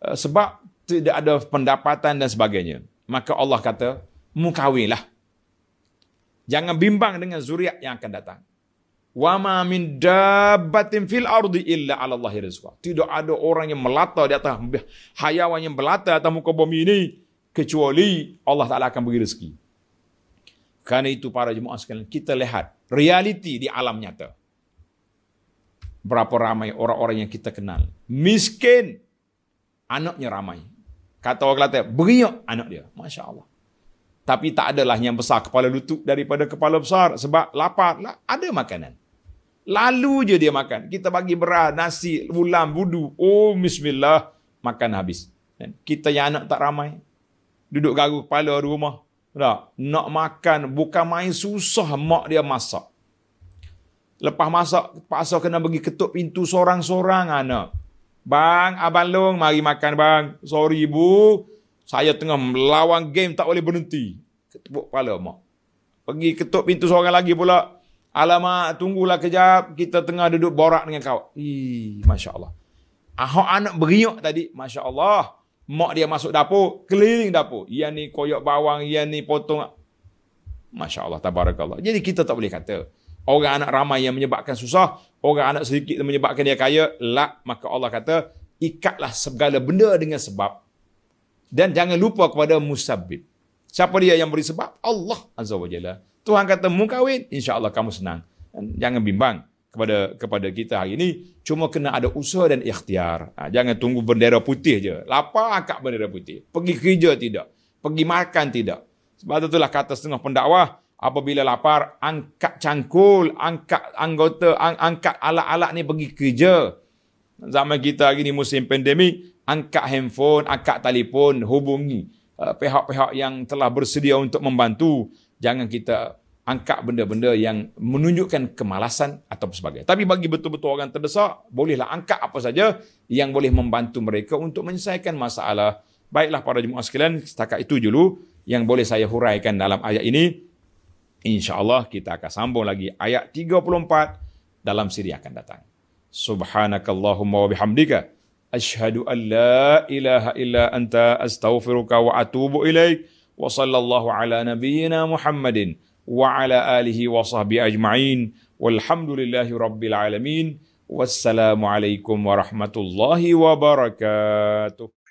Eh, sebab tidak ada pendapatan dan sebagainya. Maka Allah kata, mukawilah. Jangan bimbang dengan zuriat yang akan datang. Wa ma min dabbatin fil ardi illa ala Allahi rizqa. Tidak ada orang yang melata di atas hayawan yang melata di atas muka bumi ini kecuali Allah Taala akan beri rezeki. Kerana itu para jemaah sekalian, kita lihat realiti di alam nyata. Berapa ramai orang-orang yang kita kenal. Miskin, anaknya ramai. Kata orang kata, beriak anak dia. Masya Allah. Tapi tak adalah yang besar kepala lutut daripada kepala besar. Sebab lapar, lah, ada makanan. Lalu je dia makan. Kita bagi beras, nasi, ulam, budu. Oh, bismillah. Makan habis. Kita yang anak tak ramai. Duduk garuk kepala rumah. Tak? Nak makan, bukan main susah mak dia masak. Lepas masak, paksa kena bagi ketuk pintu seorang-seorang anak. Bang, Abang Long, mari makan bang. Sorry ibu, saya tengah melawan game tak boleh berhenti. Ketuk kepala mak. Pergi ketuk pintu seorang lagi pula. Alamak, tunggulah kejap. Kita tengah duduk borak dengan kau. Ih, Masya Allah. Ahok anak beriuk tadi. Masya Allah. Mak dia masuk dapur, keliling dapur. Yang ni koyok bawang, yang ni potong. Masya Allah, tabarakallah. Jadi kita tak boleh kata. Orang anak ramai yang menyebabkan susah. Orang anak sedikit yang menyebabkan dia kaya. Lak, maka Allah kata, ikatlah segala benda dengan sebab. Dan jangan lupa kepada musabib. Siapa dia yang beri sebab? Allah Azza wa Jalla. Tuhan kata, mu kahwin, insya Allah kamu senang. jangan bimbang kepada kepada kita hari ini cuma kena ada usaha dan ikhtiar. Ha, jangan tunggu bendera putih je. Lapar angkat bendera putih. Pergi kerja tidak. Pergi makan tidak. Sebab itulah kata setengah pendakwah apabila lapar angkat cangkul, angkat anggota, ang, angkat alat-alat ni pergi kerja. Zaman kita hari ini musim pandemik, angkat handphone, angkat telefon, hubungi uh, pihak-pihak yang telah bersedia untuk membantu. Jangan kita angkat benda-benda yang menunjukkan kemalasan atau sebagainya. Tapi bagi betul-betul orang terdesak, bolehlah angkat apa saja yang boleh membantu mereka untuk menyelesaikan masalah. Baiklah para jemaah sekalian, setakat itu dulu yang boleh saya huraikan dalam ayat ini. InsyaAllah kita akan sambung lagi ayat 34 dalam siri akan datang. Subhanakallahumma wa bihamdika. Ashadu an la ilaha illa anta astaghfiruka wa atubu ilaik. Wa sallallahu ala nabiyyina Muhammadin. وعلى آله وصحبه أجمعين والحمد لله رب العالمين والسلام عليكم ورحمة الله وبركاته